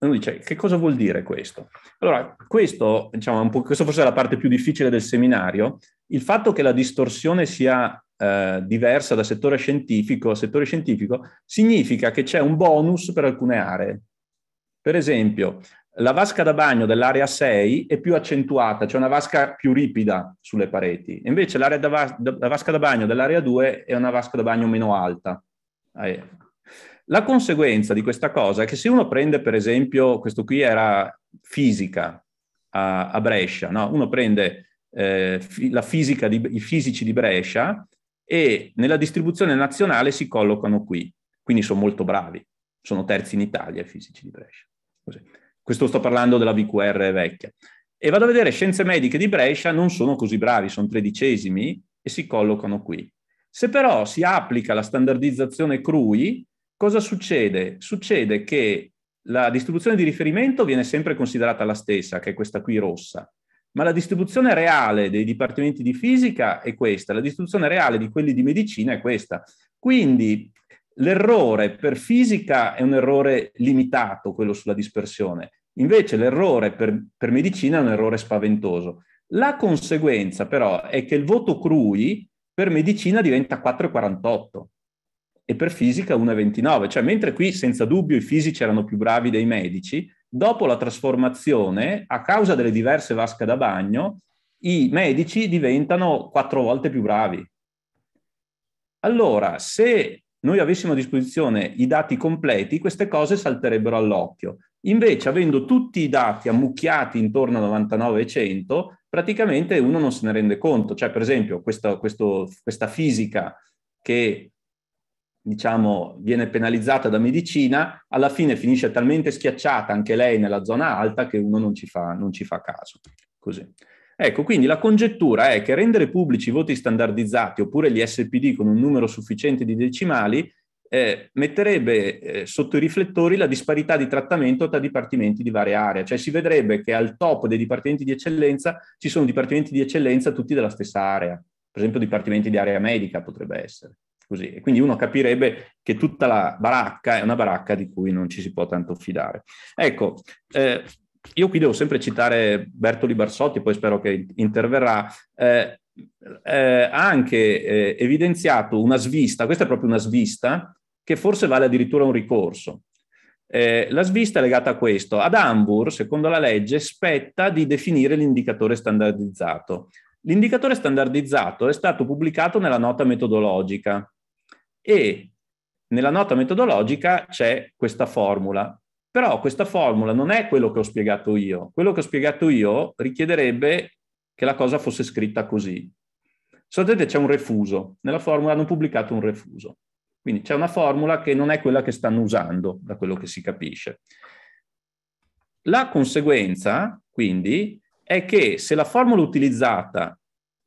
Uno dice, che cosa vuol dire questo? Allora, questo, diciamo, questo forse è la parte più difficile del seminario, il fatto che la distorsione sia eh, diversa da settore scientifico a settore scientifico, significa che c'è un bonus per alcune aree. Per esempio, la vasca da bagno dell'area 6 è più accentuata, c'è cioè una vasca più ripida sulle pareti, invece da va- da- la vasca da bagno dell'area 2 è una vasca da bagno meno alta. Eh. La conseguenza di questa cosa è che se uno prende, per esempio, questo qui era fisica a, a Brescia, no? uno prende eh, fi- di- i fisici di Brescia e nella distribuzione nazionale si collocano qui, quindi sono molto bravi, sono terzi in Italia i fisici di Brescia. Così. Questo sto parlando della VQR vecchia. E vado a vedere scienze mediche di Brescia, non sono così bravi, sono tredicesimi e si collocano qui. Se però si applica la standardizzazione CRUI, cosa succede? Succede che la distribuzione di riferimento viene sempre considerata la stessa, che è questa qui rossa, ma la distribuzione reale dei dipartimenti di fisica è questa, la distribuzione reale di quelli di medicina è questa. Quindi l'errore per fisica è un errore limitato, quello sulla dispersione, invece l'errore per, per medicina è un errore spaventoso. La conseguenza però è che il voto CRUI per medicina diventa 4,48 e per fisica 1,29, cioè mentre qui senza dubbio i fisici erano più bravi dei medici, Dopo la trasformazione, a causa delle diverse vasche da bagno, i medici diventano quattro volte più bravi. Allora, se noi avessimo a disposizione i dati completi, queste cose salterebbero all'occhio. Invece, avendo tutti i dati ammucchiati intorno a 99 e 100, praticamente uno non se ne rende conto. Cioè, per esempio, questa, questo, questa fisica che diciamo, viene penalizzata da medicina, alla fine finisce talmente schiacciata anche lei nella zona alta che uno non ci fa, non ci fa caso. Così. Ecco, quindi la congettura è che rendere pubblici i voti standardizzati oppure gli SPD con un numero sufficiente di decimali eh, metterebbe eh, sotto i riflettori la disparità di trattamento tra dipartimenti di varie aree, cioè si vedrebbe che al top dei dipartimenti di eccellenza ci sono dipartimenti di eccellenza tutti della stessa area, per esempio dipartimenti di area medica potrebbe essere. Così. E quindi uno capirebbe che tutta la baracca è una baracca di cui non ci si può tanto fidare. Ecco, eh, io qui devo sempre citare Bertoli Barsotti, poi spero che interverrà. Eh, eh, ha anche eh, evidenziato una svista, questa è proprio una svista, che forse vale addirittura un ricorso. Eh, la svista è legata a questo. Ad Hamburg, secondo la legge, spetta di definire l'indicatore standardizzato. L'indicatore standardizzato è stato pubblicato nella nota metodologica e nella nota metodologica c'è questa formula. Però questa formula non è quello che ho spiegato io. Quello che ho spiegato io richiederebbe che la cosa fosse scritta così. Sapete, c'è un refuso. Nella formula hanno pubblicato un refuso. Quindi c'è una formula che non è quella che stanno usando, da quello che si capisce. La conseguenza, quindi, è che se la formula utilizzata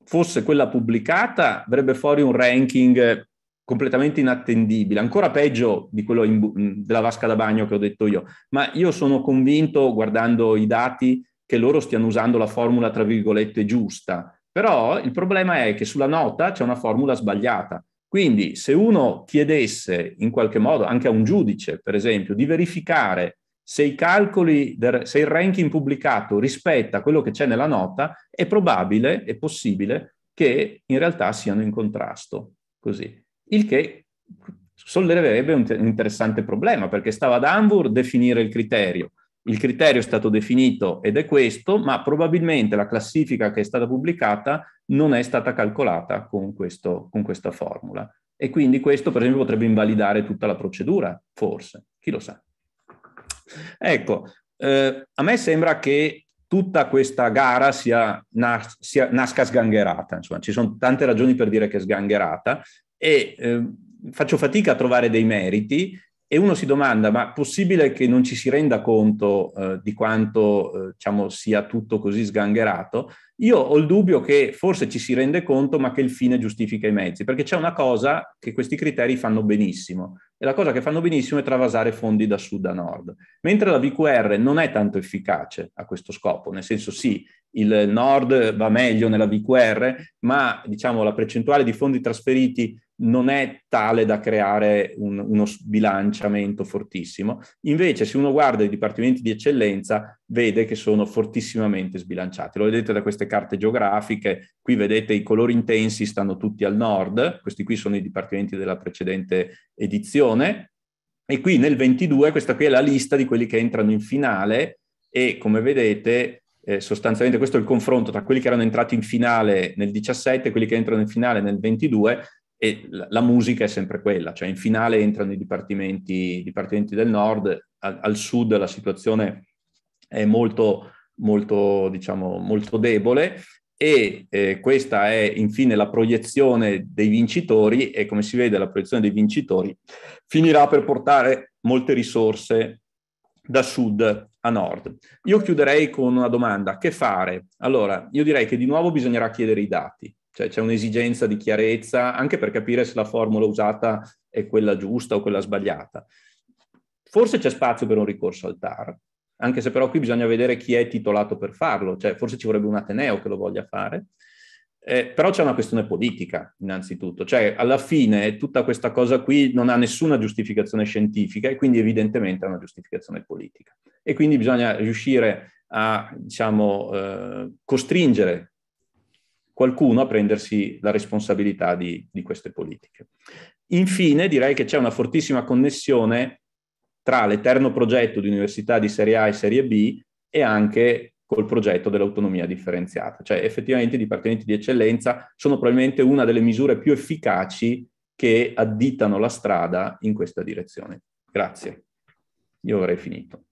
fosse quella pubblicata, verrebbe fuori un ranking completamente inattendibile, ancora peggio di quello in, della vasca da bagno che ho detto io, ma io sono convinto, guardando i dati, che loro stiano usando la formula, tra virgolette, giusta. Però il problema è che sulla nota c'è una formula sbagliata. Quindi se uno chiedesse in qualche modo anche a un giudice, per esempio, di verificare se i calcoli, del, se il ranking pubblicato rispetta quello che c'è nella nota, è probabile, è possibile che in realtà siano in contrasto. Così il che solleverebbe un, interessante problema, perché stava ad Anvur definire il criterio. Il criterio è stato definito ed è questo, ma probabilmente la classifica che è stata pubblicata non è stata calcolata con, questo, con questa formula. E quindi questo, per esempio, potrebbe invalidare tutta la procedura, forse, chi lo sa. Ecco, eh, a me sembra che tutta questa gara sia, nas- sia, nasca sgangherata, insomma, ci sono tante ragioni per dire che è sgangherata, e eh, faccio fatica a trovare dei meriti e uno si domanda, ma è possibile che non ci si renda conto eh, di quanto eh, diciamo, sia tutto così sgangherato? Io ho il dubbio che forse ci si rende conto, ma che il fine giustifica i mezzi, perché c'è una cosa che questi criteri fanno benissimo, e la cosa che fanno benissimo è travasare fondi da sud a nord, mentre la VQR non è tanto efficace a questo scopo, nel senso sì, il nord va meglio nella VQR, ma diciamo, la percentuale di fondi trasferiti non è tale da creare un, uno sbilanciamento fortissimo. Invece, se uno guarda i dipartimenti di eccellenza, vede che sono fortissimamente sbilanciati. Lo vedete da queste carte geografiche, qui vedete i colori intensi stanno tutti al nord, questi qui sono i dipartimenti della precedente edizione, e qui nel 22 questa qui è la lista di quelli che entrano in finale e come vedete eh, sostanzialmente questo è il confronto tra quelli che erano entrati in finale nel 17 e quelli che entrano in finale nel 22 e la, musica è sempre quella, cioè in finale entrano i dipartimenti, dipartimenti del nord, al, al, sud la situazione è molto, molto, diciamo, molto debole e eh, questa è infine la proiezione dei vincitori e come si vede la proiezione dei vincitori finirà per portare molte risorse da sud a nord. Io chiuderei con una domanda, che fare? Allora, io direi che di nuovo bisognerà chiedere i dati, cioè c'è un'esigenza di chiarezza anche per capire se la formula usata è quella giusta o quella sbagliata. Forse c'è spazio per un ricorso al TAR, anche se però qui bisogna vedere chi è titolato per farlo, cioè forse ci vorrebbe un Ateneo che lo voglia fare. Eh, però c'è una questione politica, innanzitutto, cioè alla fine tutta questa cosa qui non ha nessuna giustificazione scientifica e quindi evidentemente ha una giustificazione politica. E quindi bisogna riuscire a diciamo, eh, costringere qualcuno a prendersi la responsabilità di, di queste politiche. Infine direi che c'è una fortissima connessione tra l'eterno progetto di università di serie A e serie B e anche col progetto dell'autonomia differenziata. Cioè effettivamente i dipartimenti di eccellenza sono probabilmente una delle misure più efficaci che additano la strada in questa direzione. Grazie. Io avrei finito.